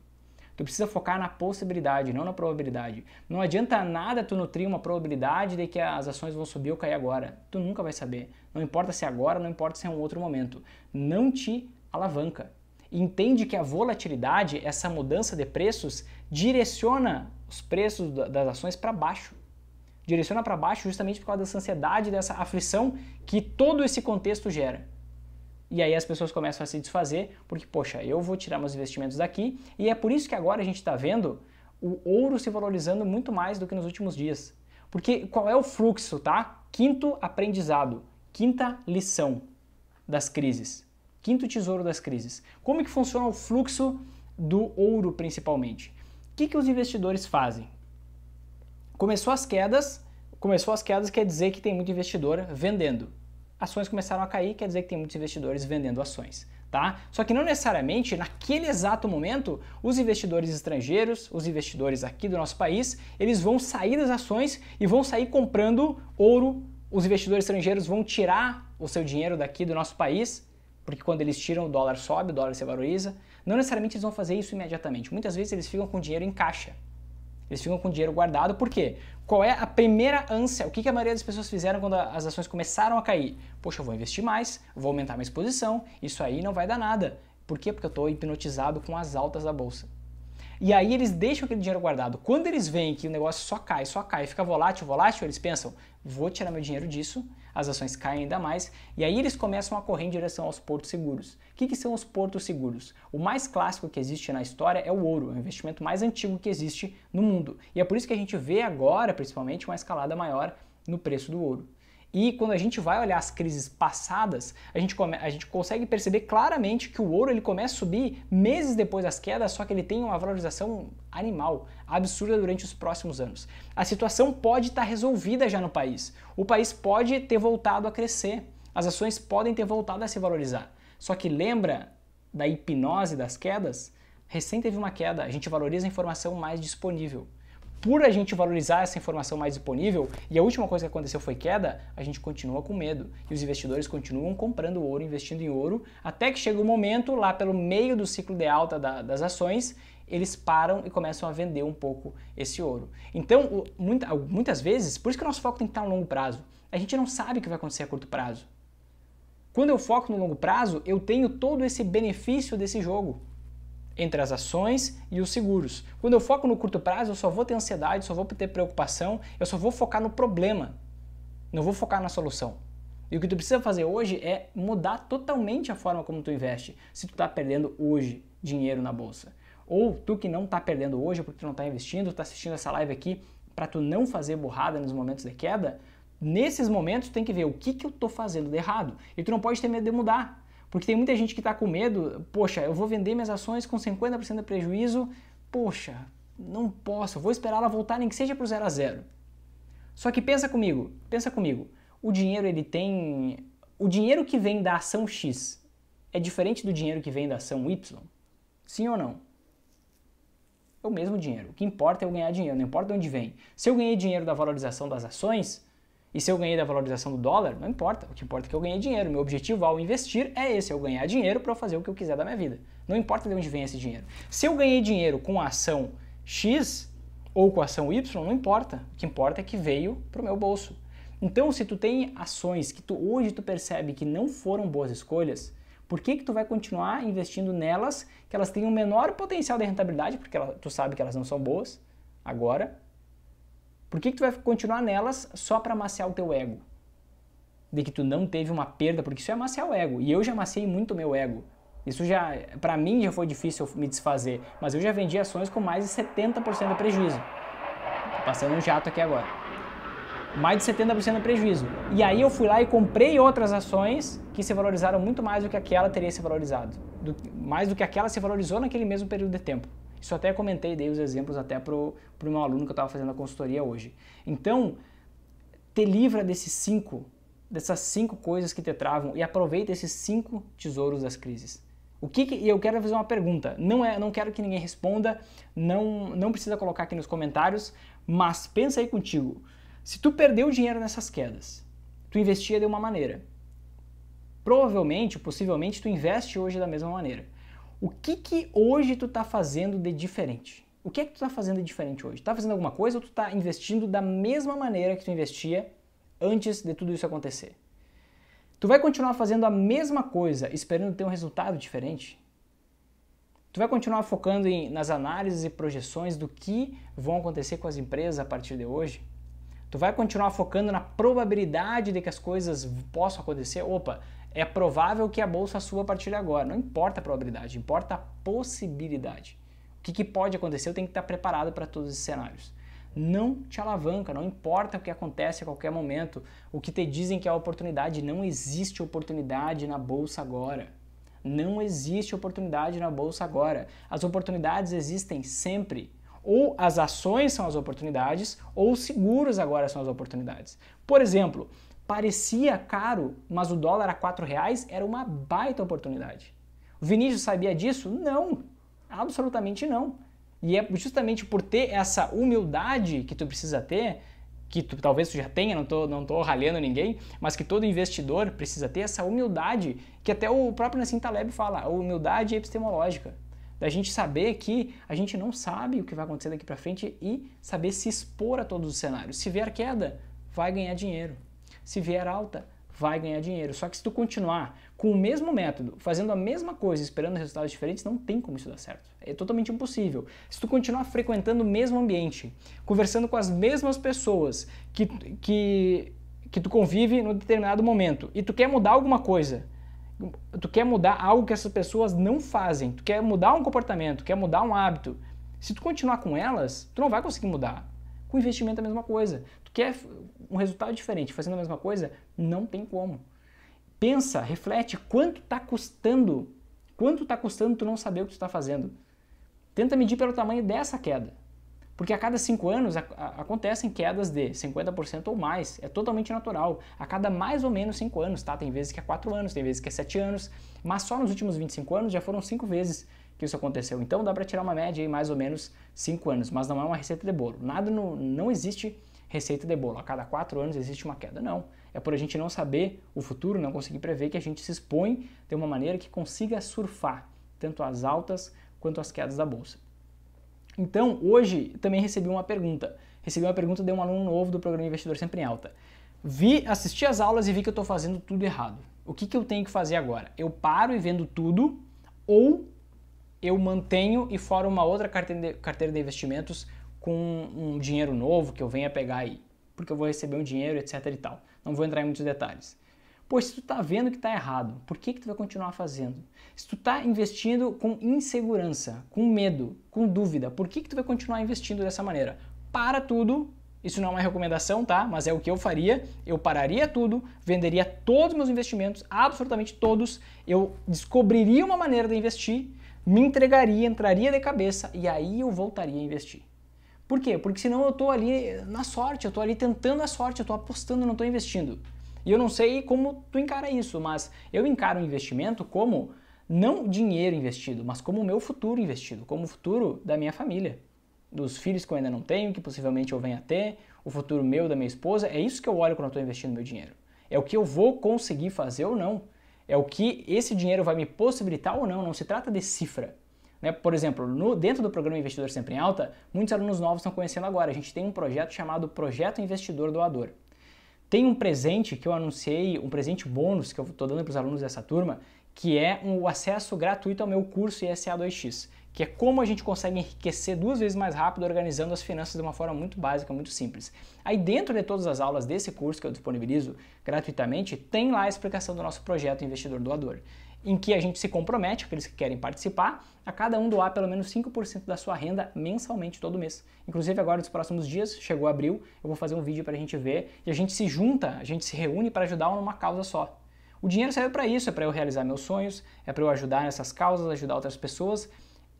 Tu precisa focar na possibilidade, não na probabilidade. Não adianta nada tu nutrir uma probabilidade de que as ações vão subir ou cair agora. Tu nunca vai saber. Não importa se é agora, não importa se é um outro momento. Não te alavanca. Entende que a volatilidade, essa mudança de preços, direciona os preços das ações para baixo. Direciona para baixo justamente por causa dessa ansiedade, dessa aflição que todo esse contexto gera e aí as pessoas começam a se desfazer, porque, poxa, eu vou tirar meus investimentos daqui, e é por isso que agora a gente está vendo o ouro se valorizando muito mais do que nos últimos dias. Porque qual é o fluxo, tá? Quinto aprendizado, quinta lição das crises, quinto tesouro das crises. Como é que funciona o fluxo do ouro, principalmente? O que, que os investidores fazem? Começou as quedas, começou as quedas quer dizer que tem muito investidor vendendo ações começaram a cair, quer dizer que tem muitos investidores vendendo ações. Tá? Só que não necessariamente naquele exato momento os investidores estrangeiros, os investidores aqui do nosso país, eles vão sair das ações e vão sair comprando ouro. Os investidores estrangeiros vão tirar o seu dinheiro daqui do nosso país, porque quando eles tiram o dólar sobe, o dólar se valoriza. Não necessariamente eles vão fazer isso imediatamente. Muitas vezes eles ficam com dinheiro em caixa. Eles ficam com dinheiro guardado, por quê? Qual é a primeira ânsia? O que, que a maioria das pessoas fizeram quando as ações começaram a cair? Poxa, eu vou investir mais, vou aumentar minha exposição, isso aí não vai dar nada. Por quê? Porque eu estou hipnotizado com as altas da bolsa. E aí eles deixam aquele dinheiro guardado. Quando eles veem que o negócio só cai, só cai, fica volátil, volátil, eles pensam: vou tirar meu dinheiro disso as ações caem ainda mais e aí eles começam a correr em direção aos portos seguros. O que, que são os portos seguros? O mais clássico que existe na história é o ouro, é o investimento mais antigo que existe no mundo. E é por isso que a gente vê agora, principalmente, uma escalada maior no preço do ouro. E quando a gente vai olhar as crises passadas, a gente, come, a gente consegue perceber claramente que o ouro ele começa a subir meses depois das quedas, só que ele tem uma valorização animal, absurda durante os próximos anos. A situação pode estar tá resolvida já no país. O país pode ter voltado a crescer. As ações podem ter voltado a se valorizar. Só que lembra da hipnose das quedas? Recém teve uma queda, a gente valoriza a informação mais disponível por a gente valorizar essa informação mais disponível, e a última coisa que aconteceu foi queda, a gente continua com medo. E os investidores continuam comprando ouro, investindo em ouro, até que chega o um momento, lá pelo meio do ciclo de alta da, das ações, eles param e começam a vender um pouco esse ouro. Então, muita, muitas vezes, por isso que o nosso foco tem que estar no longo prazo. A gente não sabe o que vai acontecer a curto prazo. Quando eu foco no longo prazo, eu tenho todo esse benefício desse jogo entre as ações e os seguros. Quando eu foco no curto prazo, eu só vou ter ansiedade, só vou ter preocupação, eu só vou focar no problema. Não vou focar na solução. E o que tu precisa fazer hoje é mudar totalmente a forma como tu investe, se tu está perdendo hoje dinheiro na bolsa. Ou tu que não está perdendo hoje porque tu não está investindo, está assistindo essa live aqui para tu não fazer burrada nos momentos de queda, nesses momentos tu tem que ver o que, que eu estou fazendo de errado. E tu não pode ter medo de mudar. Porque tem muita gente que está com medo, poxa, eu vou vender minhas ações com 50% de prejuízo, poxa, não posso, vou esperar ela voltar nem que seja para o zero a zero. Só que pensa comigo, pensa comigo, o dinheiro ele tem... O dinheiro que vem da ação X é diferente do dinheiro que vem da ação Y? Sim ou não? É o mesmo dinheiro. O que importa é eu ganhar dinheiro, não importa de onde vem. Se eu ganhei dinheiro da valorização das ações, e se eu ganhei da valorização do dólar, não importa. O que importa é que eu ganhei dinheiro. Meu objetivo ao investir é esse: é eu ganhar dinheiro para fazer o que eu quiser da minha vida. Não importa de onde vem esse dinheiro. Se eu ganhei dinheiro com a ação X ou com a ação Y, não importa. O que importa é que veio para o meu bolso. Então, se tu tem ações que tu, hoje tu percebe que não foram boas escolhas, por que, que tu vai continuar investindo nelas que elas têm um menor potencial de rentabilidade, porque ela, tu sabe que elas não são boas agora, por que, que tu vai continuar nelas só para amaciar o teu ego? De que tu não teve uma perda, porque isso é amaciar o ego. E eu já amaciei muito o meu ego. Isso já, para mim, já foi difícil me desfazer. Mas eu já vendi ações com mais de 70% de prejuízo. Tô passando um jato aqui agora. Mais de 70% de prejuízo. E aí eu fui lá e comprei outras ações que se valorizaram muito mais do que aquela teria se valorizado. Do, mais do que aquela se valorizou naquele mesmo período de tempo. Isso até comentei, dei os exemplos até para o meu aluno que eu estava fazendo a consultoria hoje. Então, te livra desses cinco, dessas cinco coisas que te travam e aproveita esses cinco tesouros das crises. O que, que, eu quero fazer uma pergunta. Não é, não quero que ninguém responda, não não precisa colocar aqui nos comentários, mas pensa aí contigo. Se tu perdeu dinheiro nessas quedas, tu investia de uma maneira. Provavelmente, possivelmente tu investe hoje da mesma maneira. O que que hoje tu tá fazendo de diferente? O que é que tu tá fazendo de diferente hoje? Tá fazendo alguma coisa ou tu tá investindo da mesma maneira que tu investia antes de tudo isso acontecer? Tu vai continuar fazendo a mesma coisa esperando ter um resultado diferente? Tu vai continuar focando em, nas análises e projeções do que vão acontecer com as empresas a partir de hoje? Tu vai continuar focando na probabilidade de que as coisas possam acontecer? Opa, é provável que a bolsa suba a partir de agora. Não importa a probabilidade, importa a possibilidade. O que, que pode acontecer, eu tenho que estar preparado para todos esses cenários. Não te alavanca, não importa o que acontece a qualquer momento. O que te dizem que é oportunidade, não existe oportunidade na bolsa agora. Não existe oportunidade na bolsa agora. As oportunidades existem sempre. Ou as ações são as oportunidades, ou os seguros agora são as oportunidades. Por exemplo, parecia caro, mas o dólar a quatro reais era uma baita oportunidade. O Vinícius sabia disso? Não, absolutamente não. E é justamente por ter essa humildade que tu precisa ter, que tu, talvez tu já tenha, não tô, não tô ralhando ninguém, mas que todo investidor precisa ter essa humildade, que até o próprio Nassim Taleb fala, a humildade epistemológica. Da gente saber que a gente não sabe o que vai acontecer daqui para frente e saber se expor a todos os cenários. Se vier queda, vai ganhar dinheiro. Se vier alta, vai ganhar dinheiro. Só que se tu continuar com o mesmo método, fazendo a mesma coisa, esperando resultados diferentes, não tem como isso dar certo. É totalmente impossível. Se tu continuar frequentando o mesmo ambiente, conversando com as mesmas pessoas que, que, que tu convive no determinado momento, e tu quer mudar alguma coisa, tu quer mudar algo que essas pessoas não fazem, tu quer mudar um comportamento, quer mudar um hábito, se tu continuar com elas, tu não vai conseguir mudar. Com investimento é a mesma coisa. Tu quer um resultado diferente fazendo a mesma coisa, não tem como. Pensa, reflete quanto está custando, quanto está custando tu não saber o que tu está fazendo. Tenta medir pelo tamanho dessa queda. Porque a cada cinco anos a, a, acontecem quedas de 50% ou mais, é totalmente natural. A cada mais ou menos cinco anos, tá? Tem vezes que é quatro anos, tem vezes que é sete anos, mas só nos últimos 25 anos já foram cinco vezes que isso aconteceu. Então dá para tirar uma média aí mais ou menos cinco anos, mas não é uma receita de bolo. Nada no, não existe receita de bolo. A cada quatro anos existe uma queda. Não. É por a gente não saber o futuro, não conseguir prever, que a gente se expõe de uma maneira que consiga surfar tanto as altas quanto as quedas da bolsa. Então, hoje também recebi uma pergunta. Recebi uma pergunta de um aluno novo do programa Investidor Sempre em Alta. Vi, assisti as aulas e vi que eu estou fazendo tudo errado. O que, que eu tenho que fazer agora? Eu paro e vendo tudo ou eu mantenho e formo uma outra carteira de, carteira de investimentos com um dinheiro novo que eu venha pegar aí, porque eu vou receber um dinheiro, etc e tal. Não vou entrar em muitos detalhes. Pois se tu tá vendo que tá errado, por que que tu vai continuar fazendo? Se tu tá investindo com insegurança, com medo, com dúvida, por que que tu vai continuar investindo dessa maneira? Para tudo, isso não é uma recomendação, tá? Mas é o que eu faria. Eu pararia tudo, venderia todos os meus investimentos, absolutamente todos. Eu descobriria uma maneira de investir, me entregaria, entraria de cabeça e aí eu voltaria a investir. Por quê? Porque senão eu estou ali na sorte, eu estou ali tentando a sorte, eu estou apostando, não estou investindo. E eu não sei como tu encara isso, mas eu encaro o investimento como não dinheiro investido, mas como o meu futuro investido, como o futuro da minha família, dos filhos que eu ainda não tenho, que possivelmente eu venha a ter, o futuro meu, da minha esposa. É isso que eu olho quando eu estou investindo meu dinheiro. É o que eu vou conseguir fazer ou não. É o que esse dinheiro vai me possibilitar ou não. Não se trata de cifra. Né? Por exemplo, no, dentro do programa Investidor Sempre em Alta, muitos alunos novos estão conhecendo agora. A gente tem um projeto chamado Projeto Investidor Doador. Tem um presente que eu anunciei, um presente bônus que eu estou dando para os alunos dessa turma, que é o um acesso gratuito ao meu curso ISA2X, que é como a gente consegue enriquecer duas vezes mais rápido organizando as finanças de uma forma muito básica, muito simples. Aí dentro de todas as aulas desse curso que eu disponibilizo gratuitamente, tem lá a explicação do nosso projeto Investidor Doador em que a gente se compromete, aqueles que querem participar, a cada um doar pelo menos 5% da sua renda mensalmente todo mês. Inclusive agora nos próximos dias, chegou abril, eu vou fazer um vídeo para a gente ver e a gente se junta, a gente se reúne para ajudar uma causa só. O dinheiro serve para isso, é para eu realizar meus sonhos, é para eu ajudar nessas causas, ajudar outras pessoas.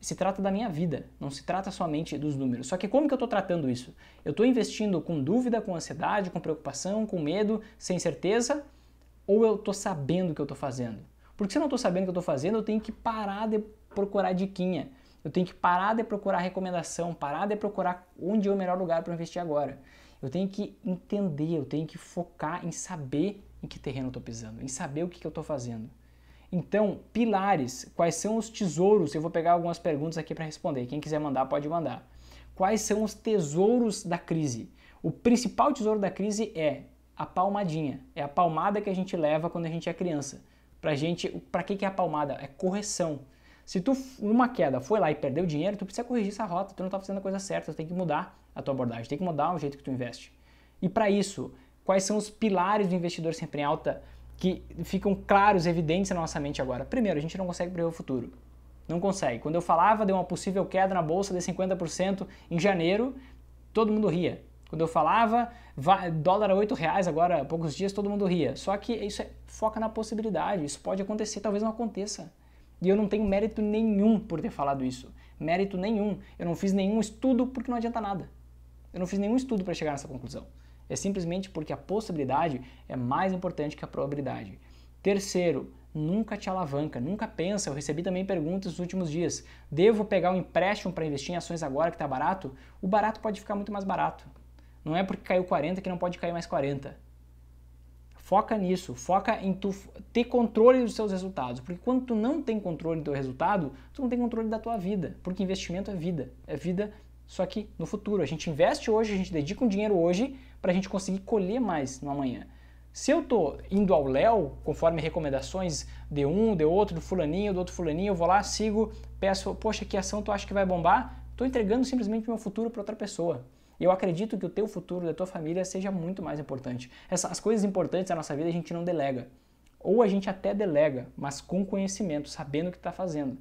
Se trata da minha vida, não se trata somente dos números. Só que como que eu estou tratando isso? Eu estou investindo com dúvida, com ansiedade, com preocupação, com medo, sem certeza? Ou eu estou sabendo o que eu estou fazendo? Porque se eu não estou sabendo o que eu estou fazendo, eu tenho que parar de procurar diquinha. Eu tenho que parar de procurar recomendação, parar de procurar onde é o melhor lugar para investir agora. Eu tenho que entender, eu tenho que focar em saber em que terreno eu estou pisando, em saber o que, que eu estou fazendo. Então, pilares, quais são os tesouros? Eu vou pegar algumas perguntas aqui para responder. Quem quiser mandar, pode mandar. Quais são os tesouros da crise? O principal tesouro da crise é a palmadinha, é a palmada que a gente leva quando a gente é criança. Pra gente, pra que, que é a palmada? É correção. Se tu, numa queda, foi lá e perdeu dinheiro, tu precisa corrigir essa rota, tu não tá fazendo a coisa certa, tu tem que mudar a tua abordagem, tem que mudar o jeito que tu investe. E para isso, quais são os pilares do investidor sempre em alta que ficam claros, evidentes na nossa mente agora? Primeiro, a gente não consegue prever o futuro. Não consegue. Quando eu falava de uma possível queda na bolsa de 50% em janeiro, todo mundo ria. Quando eu falava dólar a 8 reais agora há poucos dias, todo mundo ria. Só que isso é, foca na possibilidade, isso pode acontecer, talvez não aconteça. E eu não tenho mérito nenhum por ter falado isso. Mérito nenhum. Eu não fiz nenhum estudo porque não adianta nada. Eu não fiz nenhum estudo para chegar nessa conclusão. É simplesmente porque a possibilidade é mais importante que a probabilidade. Terceiro, nunca te alavanca, nunca pensa. Eu recebi também perguntas nos últimos dias: devo pegar um empréstimo para investir em ações agora que está barato? O barato pode ficar muito mais barato. Não é porque caiu 40 que não pode cair mais 40. Foca nisso, foca em tu ter controle dos seus resultados, porque quando tu não tem controle do teu resultado, tu não tem controle da tua vida, porque investimento é vida, é vida só que no futuro. A gente investe hoje, a gente dedica um dinheiro hoje para a gente conseguir colher mais no amanhã. Se eu tô indo ao Léo, conforme recomendações de um, de outro, do fulaninho, do outro fulaninho, eu vou lá, sigo, peço, poxa, que ação tu acha que vai bombar? Estou entregando simplesmente meu futuro para outra pessoa. Eu acredito que o teu futuro, da tua família, seja muito mais importante. Essas coisas importantes da nossa vida a gente não delega. Ou a gente até delega, mas com conhecimento, sabendo o que está fazendo.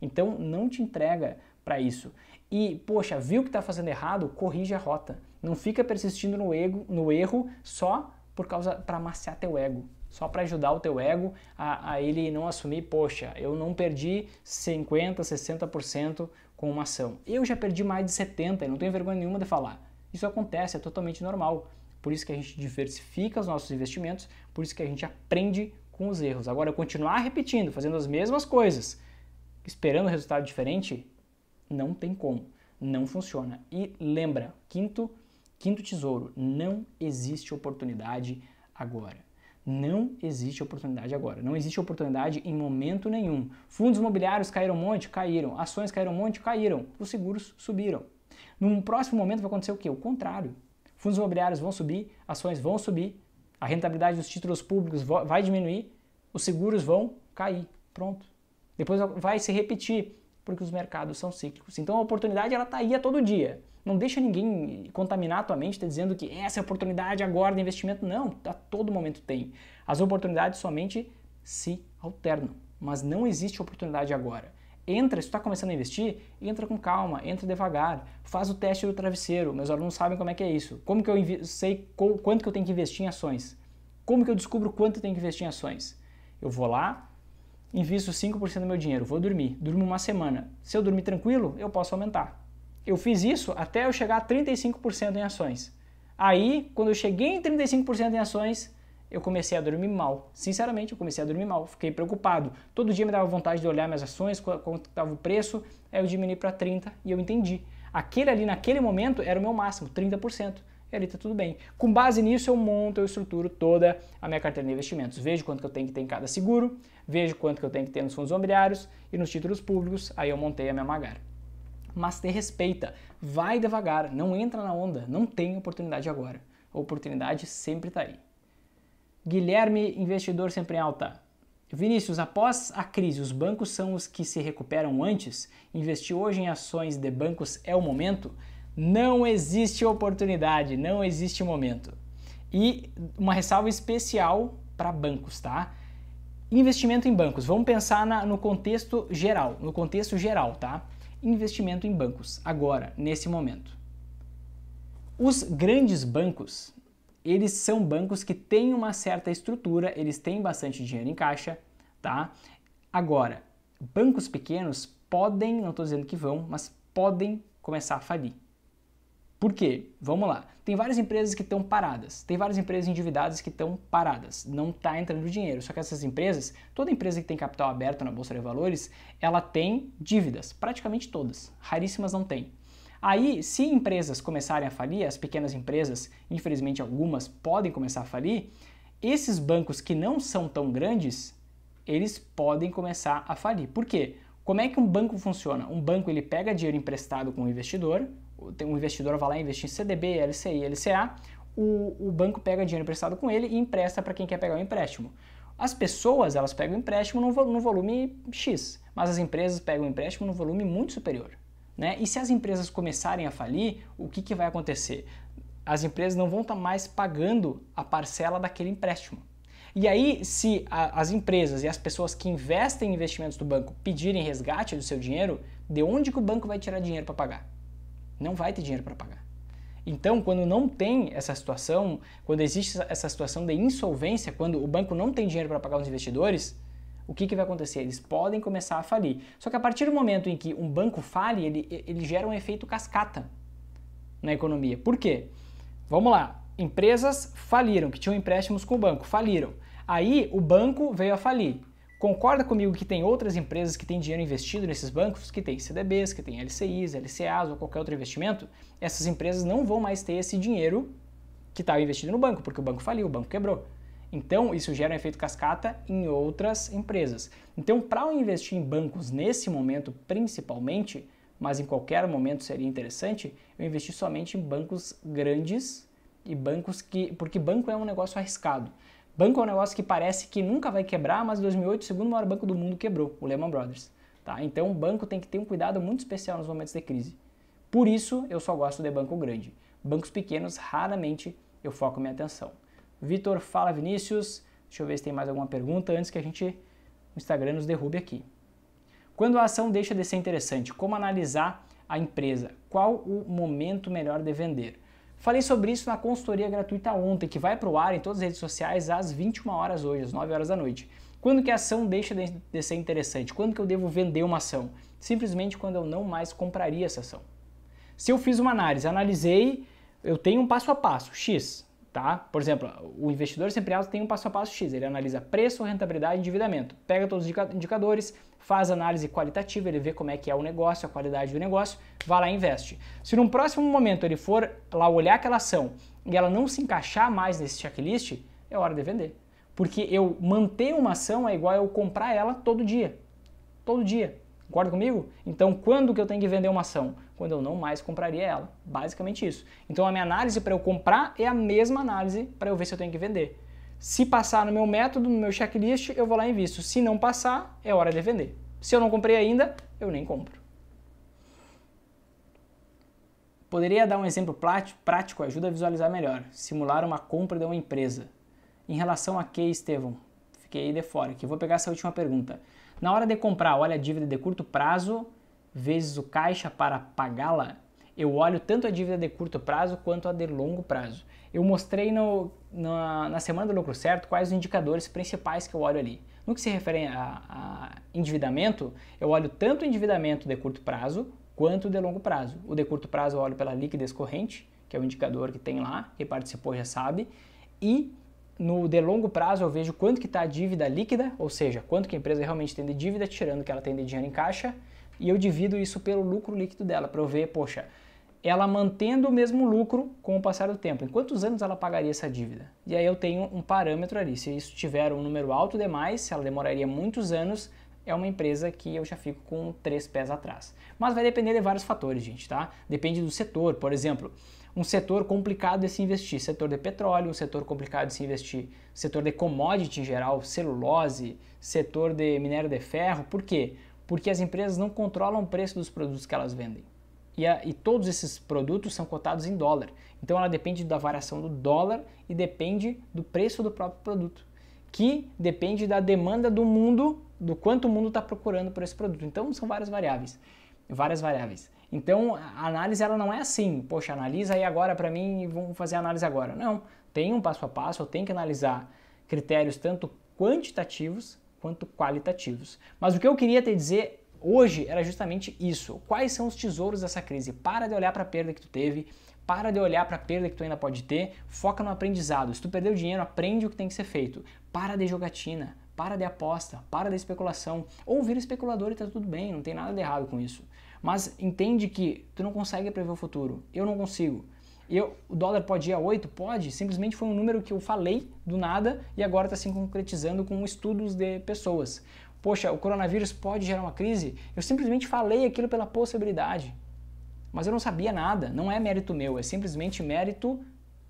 Então não te entrega para isso. E, poxa, viu que está fazendo errado? Corrige a rota. Não fica persistindo no, ego, no erro só por causa para amaciar teu ego, só para ajudar o teu ego a, a ele não assumir, poxa, eu não perdi 50, 60% com uma ação. Eu já perdi mais de 70 e não tenho vergonha nenhuma de falar. Isso acontece, é totalmente normal. Por isso que a gente diversifica os nossos investimentos, por isso que a gente aprende com os erros. Agora, eu continuar repetindo, fazendo as mesmas coisas, esperando um resultado diferente, não tem como, não funciona. E lembra, quinto, quinto tesouro, não existe oportunidade agora. Não existe oportunidade agora. Não existe oportunidade em momento nenhum. Fundos imobiliários caíram um monte? Caíram. Ações caíram um monte? Caíram. Os seguros subiram. Num próximo momento vai acontecer o quê? O contrário. Fundos imobiliários vão subir, ações vão subir, a rentabilidade dos títulos públicos vai diminuir, os seguros vão cair. Pronto. Depois vai se repetir, porque os mercados são cíclicos. Então a oportunidade ela está aí a todo dia. Não deixa ninguém contaminar a tua mente, tá dizendo que essa é a oportunidade agora de investimento. Não, a todo momento tem. As oportunidades somente se alternam, mas não existe oportunidade agora. Entra, se tu está começando a investir, entra com calma, entra devagar, faz o teste do travesseiro. Meus alunos sabem como é que é isso. Como que eu sei quanto que eu tenho que investir em ações? Como que eu descubro quanto eu tenho que investir em ações? Eu vou lá, invisto 5% do meu dinheiro, vou dormir, durmo uma semana. Se eu dormir tranquilo, eu posso aumentar. Eu fiz isso até eu chegar a 35% em ações. Aí, quando eu cheguei em 35% em ações, eu comecei a dormir mal. Sinceramente, eu comecei a dormir mal, fiquei preocupado. Todo dia me dava vontade de olhar minhas ações, quanto estava o preço, aí eu diminui para 30 e eu entendi. Aquele ali naquele momento era o meu máximo, 30%. E ali está tudo bem. Com base nisso eu monto, eu estruturo toda a minha carteira de investimentos. Vejo quanto que eu tenho que ter em cada seguro, vejo quanto que eu tenho que ter nos fundos imobiliários e nos títulos públicos, aí eu montei a minha Magar mas te respeita. Vai devagar, não entra na onda, não tem oportunidade agora. A oportunidade sempre está aí. Guilherme, investidor sempre em alta. Vinícius, após a crise, os bancos são os que se recuperam antes? Investir hoje em ações de bancos é o momento? Não existe oportunidade, não existe momento. E uma ressalva especial para bancos, tá? Investimento em bancos. Vamos pensar na, no contexto geral, no contexto geral, tá? investimento em bancos, agora, nesse momento. Os grandes bancos, eles são bancos que têm uma certa estrutura, eles têm bastante dinheiro em caixa, tá? Agora, bancos pequenos podem, não estou dizendo que vão, mas podem começar a falir. Por quê? Vamos lá. Tem várias empresas que estão paradas, tem várias empresas endividadas que estão paradas, não está entrando dinheiro. Só que essas empresas, toda empresa que tem capital aberto na Bolsa de Valores, ela tem dívidas, praticamente todas, raríssimas não tem. Aí, se empresas começarem a falir, as pequenas empresas, infelizmente algumas podem começar a falir, esses bancos que não são tão grandes, eles podem começar a falir. Por quê? Como é que um banco funciona? Um banco ele pega dinheiro emprestado com o investidor, um investidor vai lá investir em CDB, LCI, LCA, o, o banco pega dinheiro emprestado com ele e empresta para quem quer pegar o empréstimo. As pessoas, elas pegam o empréstimo no, no volume X, mas as empresas pegam o empréstimo no volume muito superior. Né? E se as empresas começarem a falir, o que, que vai acontecer? As empresas não vão estar tá mais pagando a parcela daquele empréstimo. E aí, se a, as empresas e as pessoas que investem em investimentos do banco pedirem resgate do seu dinheiro, de onde que o banco vai tirar dinheiro para pagar? Não vai ter dinheiro para pagar. Então, quando não tem essa situação, quando existe essa situação de insolvência, quando o banco não tem dinheiro para pagar os investidores, o que, que vai acontecer? Eles podem começar a falir. Só que a partir do momento em que um banco fale, ele, ele gera um efeito cascata na economia. Por quê? Vamos lá. Empresas faliram, que tinham empréstimos com o banco, faliram. Aí o banco veio a falir. Concorda comigo que tem outras empresas que têm dinheiro investido nesses bancos, que têm CDBs, que têm LCIs, LCAs ou qualquer outro investimento? Essas empresas não vão mais ter esse dinheiro que estava tá investido no banco, porque o banco faliu, o banco quebrou. Então, isso gera um efeito cascata em outras empresas. Então, para investir em bancos nesse momento principalmente, mas em qualquer momento seria interessante, eu investir somente em bancos grandes e bancos que. Porque banco é um negócio arriscado. Banco é um negócio que parece que nunca vai quebrar, mas em 2008 o segundo maior banco do mundo quebrou, o Lehman Brothers. Tá? Então o banco tem que ter um cuidado muito especial nos momentos de crise. Por isso eu só gosto de banco grande. Bancos pequenos raramente eu foco minha atenção. Vitor, fala Vinícius. Deixa eu ver se tem mais alguma pergunta antes que a gente o Instagram nos derrube aqui. Quando a ação deixa de ser interessante, como analisar a empresa? Qual o momento melhor de vender? Falei sobre isso na consultoria gratuita ontem, que vai para o ar em todas as redes sociais às 21 horas hoje, às 9 horas da noite. Quando que a ação deixa de ser interessante? Quando que eu devo vender uma ação? Simplesmente quando eu não mais compraria essa ação. Se eu fiz uma análise, analisei, eu tenho um passo a passo, X, tá? Por exemplo, o investidor sempre alto tem um passo a passo X, ele analisa preço, rentabilidade e endividamento. Pega todos os indicadores, faz análise qualitativa, ele vê como é que é o negócio, a qualidade do negócio, vai lá e investe. Se num próximo momento ele for lá olhar aquela ação e ela não se encaixar mais nesse checklist, é hora de vender. Porque eu manter uma ação é igual eu comprar ela todo dia. Todo dia. Concorda comigo? Então, quando que eu tenho que vender uma ação? Quando eu não mais compraria ela. Basicamente isso. Então, a minha análise para eu comprar é a mesma análise para eu ver se eu tenho que vender. Se passar no meu método, no meu checklist, eu vou lá e invisto. Se não passar, é hora de vender. Se eu não comprei ainda, eu nem compro. Poderia dar um exemplo prático, ajuda a visualizar melhor. Simular uma compra de uma empresa. Em relação a que, Estevam? Fiquei aí de fora, que vou pegar essa última pergunta. Na hora de comprar, olha a dívida de curto prazo vezes o caixa para pagá-la. Eu olho tanto a dívida de curto prazo quanto a de longo prazo. Eu mostrei no na, na semana do lucro certo, quais os indicadores principais que eu olho ali. No que se refere a, a endividamento, eu olho tanto o endividamento de curto prazo quanto de longo prazo. O de curto prazo eu olho pela liquidez corrente, que é o indicador que tem lá, que participou já sabe, e no de longo prazo eu vejo quanto que está a dívida líquida, ou seja, quanto que a empresa realmente tem de dívida, tirando que ela tem de dinheiro em caixa, e eu divido isso pelo lucro líquido dela, para eu ver, poxa, ela mantendo o mesmo lucro com o passar do tempo. Em quantos anos ela pagaria essa dívida? E aí eu tenho um parâmetro ali. Se isso tiver um número alto demais, se ela demoraria muitos anos, é uma empresa que eu já fico com três pés atrás. Mas vai depender de vários fatores, gente, tá? Depende do setor, por exemplo, um setor complicado de se investir, setor de petróleo, um setor complicado de se investir, setor de commodity em geral, celulose, setor de minério de ferro. Por quê? Porque as empresas não controlam o preço dos produtos que elas vendem e, a, e todos esses produtos são cotados em dólar. Então ela depende da variação do dólar e depende do preço do próprio produto, que depende da demanda do mundo, do quanto o mundo está procurando por esse produto. Então são várias variáveis, várias variáveis. Então a análise ela não é assim, poxa, analisa aí agora para mim e vamos fazer a análise agora. Não, tem um passo a passo, eu tenho que analisar critérios tanto quantitativos quanto qualitativos. Mas o que eu queria te dizer Hoje era justamente isso. Quais são os tesouros dessa crise? Para de olhar para a perda que tu teve, para de olhar para a perda que tu ainda pode ter, foca no aprendizado. Se tu perdeu dinheiro, aprende o que tem que ser feito. Para de jogatina, para de aposta, para de especulação. Ou vira especulador e tá tudo bem, não tem nada de errado com isso. Mas entende que tu não consegue prever o futuro. Eu não consigo. Eu, o dólar pode ir a 8? Pode. Simplesmente foi um número que eu falei do nada e agora está se concretizando com estudos de pessoas poxa, o coronavírus pode gerar uma crise, eu simplesmente falei aquilo pela possibilidade. Mas eu não sabia nada, não é mérito meu, é simplesmente mérito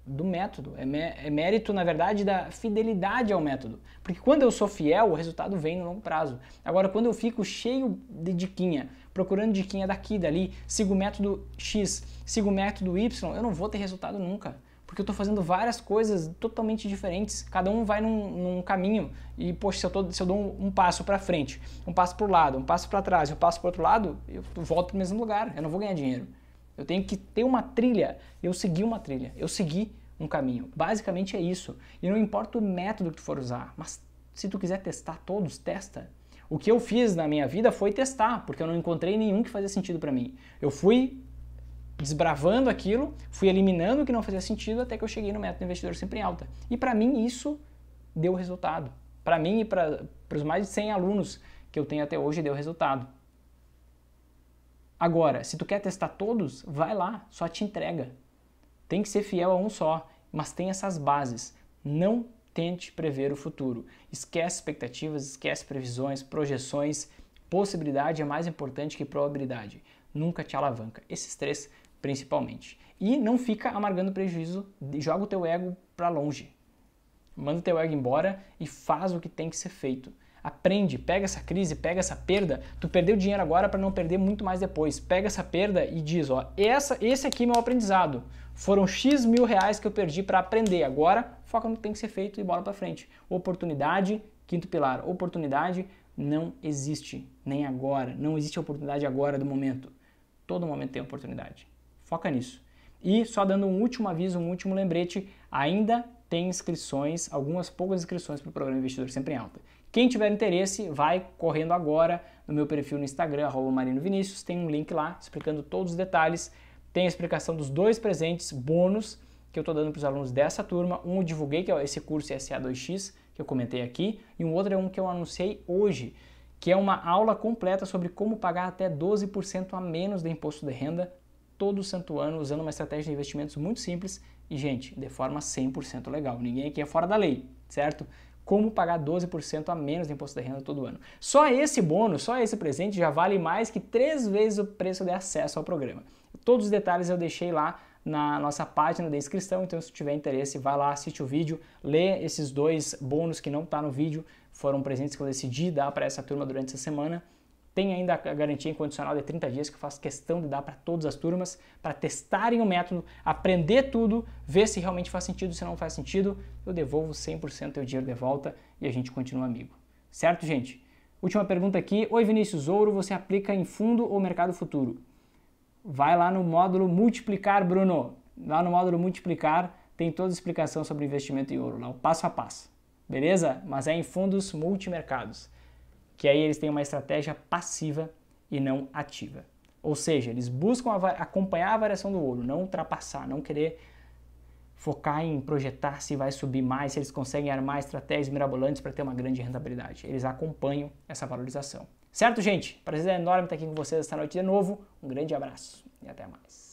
do método, é, mé é mérito, na verdade, da fidelidade ao método. Porque quando eu sou fiel, o resultado vem no longo prazo. Agora, quando eu fico cheio de diquinha, procurando diquinha daqui, dali, sigo o método X, sigo o método Y, eu não vou ter resultado nunca. Porque eu estou fazendo várias coisas totalmente diferentes, cada um vai num, num caminho. E, poxa, se eu, tô, se eu dou um, um passo para frente, um passo para o lado, um passo para trás, eu passo para outro lado, eu volto para o mesmo lugar, eu não vou ganhar dinheiro. Eu tenho que ter uma trilha, eu segui uma trilha, eu segui um caminho. Basicamente é isso. E não importa o método que tu for usar, mas se tu quiser testar todos, testa. O que eu fiz na minha vida foi testar, porque eu não encontrei nenhum que fazia sentido para mim. Eu fui desbravando aquilo, fui eliminando o que não fazia sentido até que eu cheguei no método investidor sempre em alta. E para mim isso deu resultado. Para mim e para os mais de 100 alunos que eu tenho até hoje deu resultado. Agora, se tu quer testar todos, vai lá, só te entrega. Tem que ser fiel a um só, mas tem essas bases. Não tente prever o futuro. Esquece expectativas, esquece previsões, projeções. Possibilidade é mais importante que probabilidade. Nunca te alavanca. Esses três principalmente. E não fica amargando prejuízo, joga o teu ego para longe. Manda o teu ego embora e faz o que tem que ser feito. Aprende, pega essa crise, pega essa perda. Tu perdeu dinheiro agora para não perder muito mais depois. Pega essa perda e diz, ó, essa, esse aqui é meu aprendizado. Foram x mil reais que eu perdi para aprender. Agora foca no que tem que ser feito e bola para frente. Oportunidade, quinto pilar. Oportunidade não existe nem agora. Não existe oportunidade agora do momento. Todo momento tem oportunidade. Foca nisso. E só dando um último aviso, um último lembrete, ainda tem inscrições, algumas poucas inscrições para o programa Investidor Sempre em Alta. Quem tiver interesse, vai correndo agora no meu perfil no Instagram, @marino_vinicius tem um link lá explicando todos os detalhes. Tem a explicação dos dois presentes bônus que eu estou dando para os alunos dessa turma. Um eu divulguei, que é esse curso SA2X, que eu comentei aqui, e um outro é um que eu anunciei hoje, que é uma aula completa sobre como pagar até 12% a menos de imposto de renda todo santo ano usando uma estratégia de investimentos muito simples e, gente, de forma 100% legal. Ninguém aqui é fora da lei, certo? Como pagar 12% a menos de imposto de renda todo ano. Só esse bônus, só esse presente já vale mais que três vezes o preço de acesso ao programa. Todos os detalhes eu deixei lá na nossa página da inscrição, então se tiver interesse, vai lá, assiste o vídeo, lê esses dois bônus que não está no vídeo, foram presentes que eu decidi dar para essa turma durante essa semana tem ainda a garantia incondicional de 30 dias que eu faço questão de dar para todas as turmas para testarem o método, aprender tudo, ver se realmente faz sentido, se não faz sentido, eu devolvo 100% teu dinheiro de volta e a gente continua amigo. Certo, gente? Última pergunta aqui. Oi, Vinícius Ouro, você aplica em fundo ou mercado futuro? Vai lá no módulo multiplicar, Bruno. Lá no módulo multiplicar tem toda a explicação sobre investimento em ouro, lá o passo a passo. Beleza? Mas é em fundos multimercados que aí eles têm uma estratégia passiva e não ativa. Ou seja, eles buscam acompanhar a variação do ouro, não ultrapassar, não querer focar em projetar se vai subir mais, se eles conseguem armar estratégias mirabolantes para ter uma grande rentabilidade. Eles acompanham essa valorização. Certo, gente? Prazer enorme estar aqui com vocês esta noite de novo. Um grande abraço e até mais.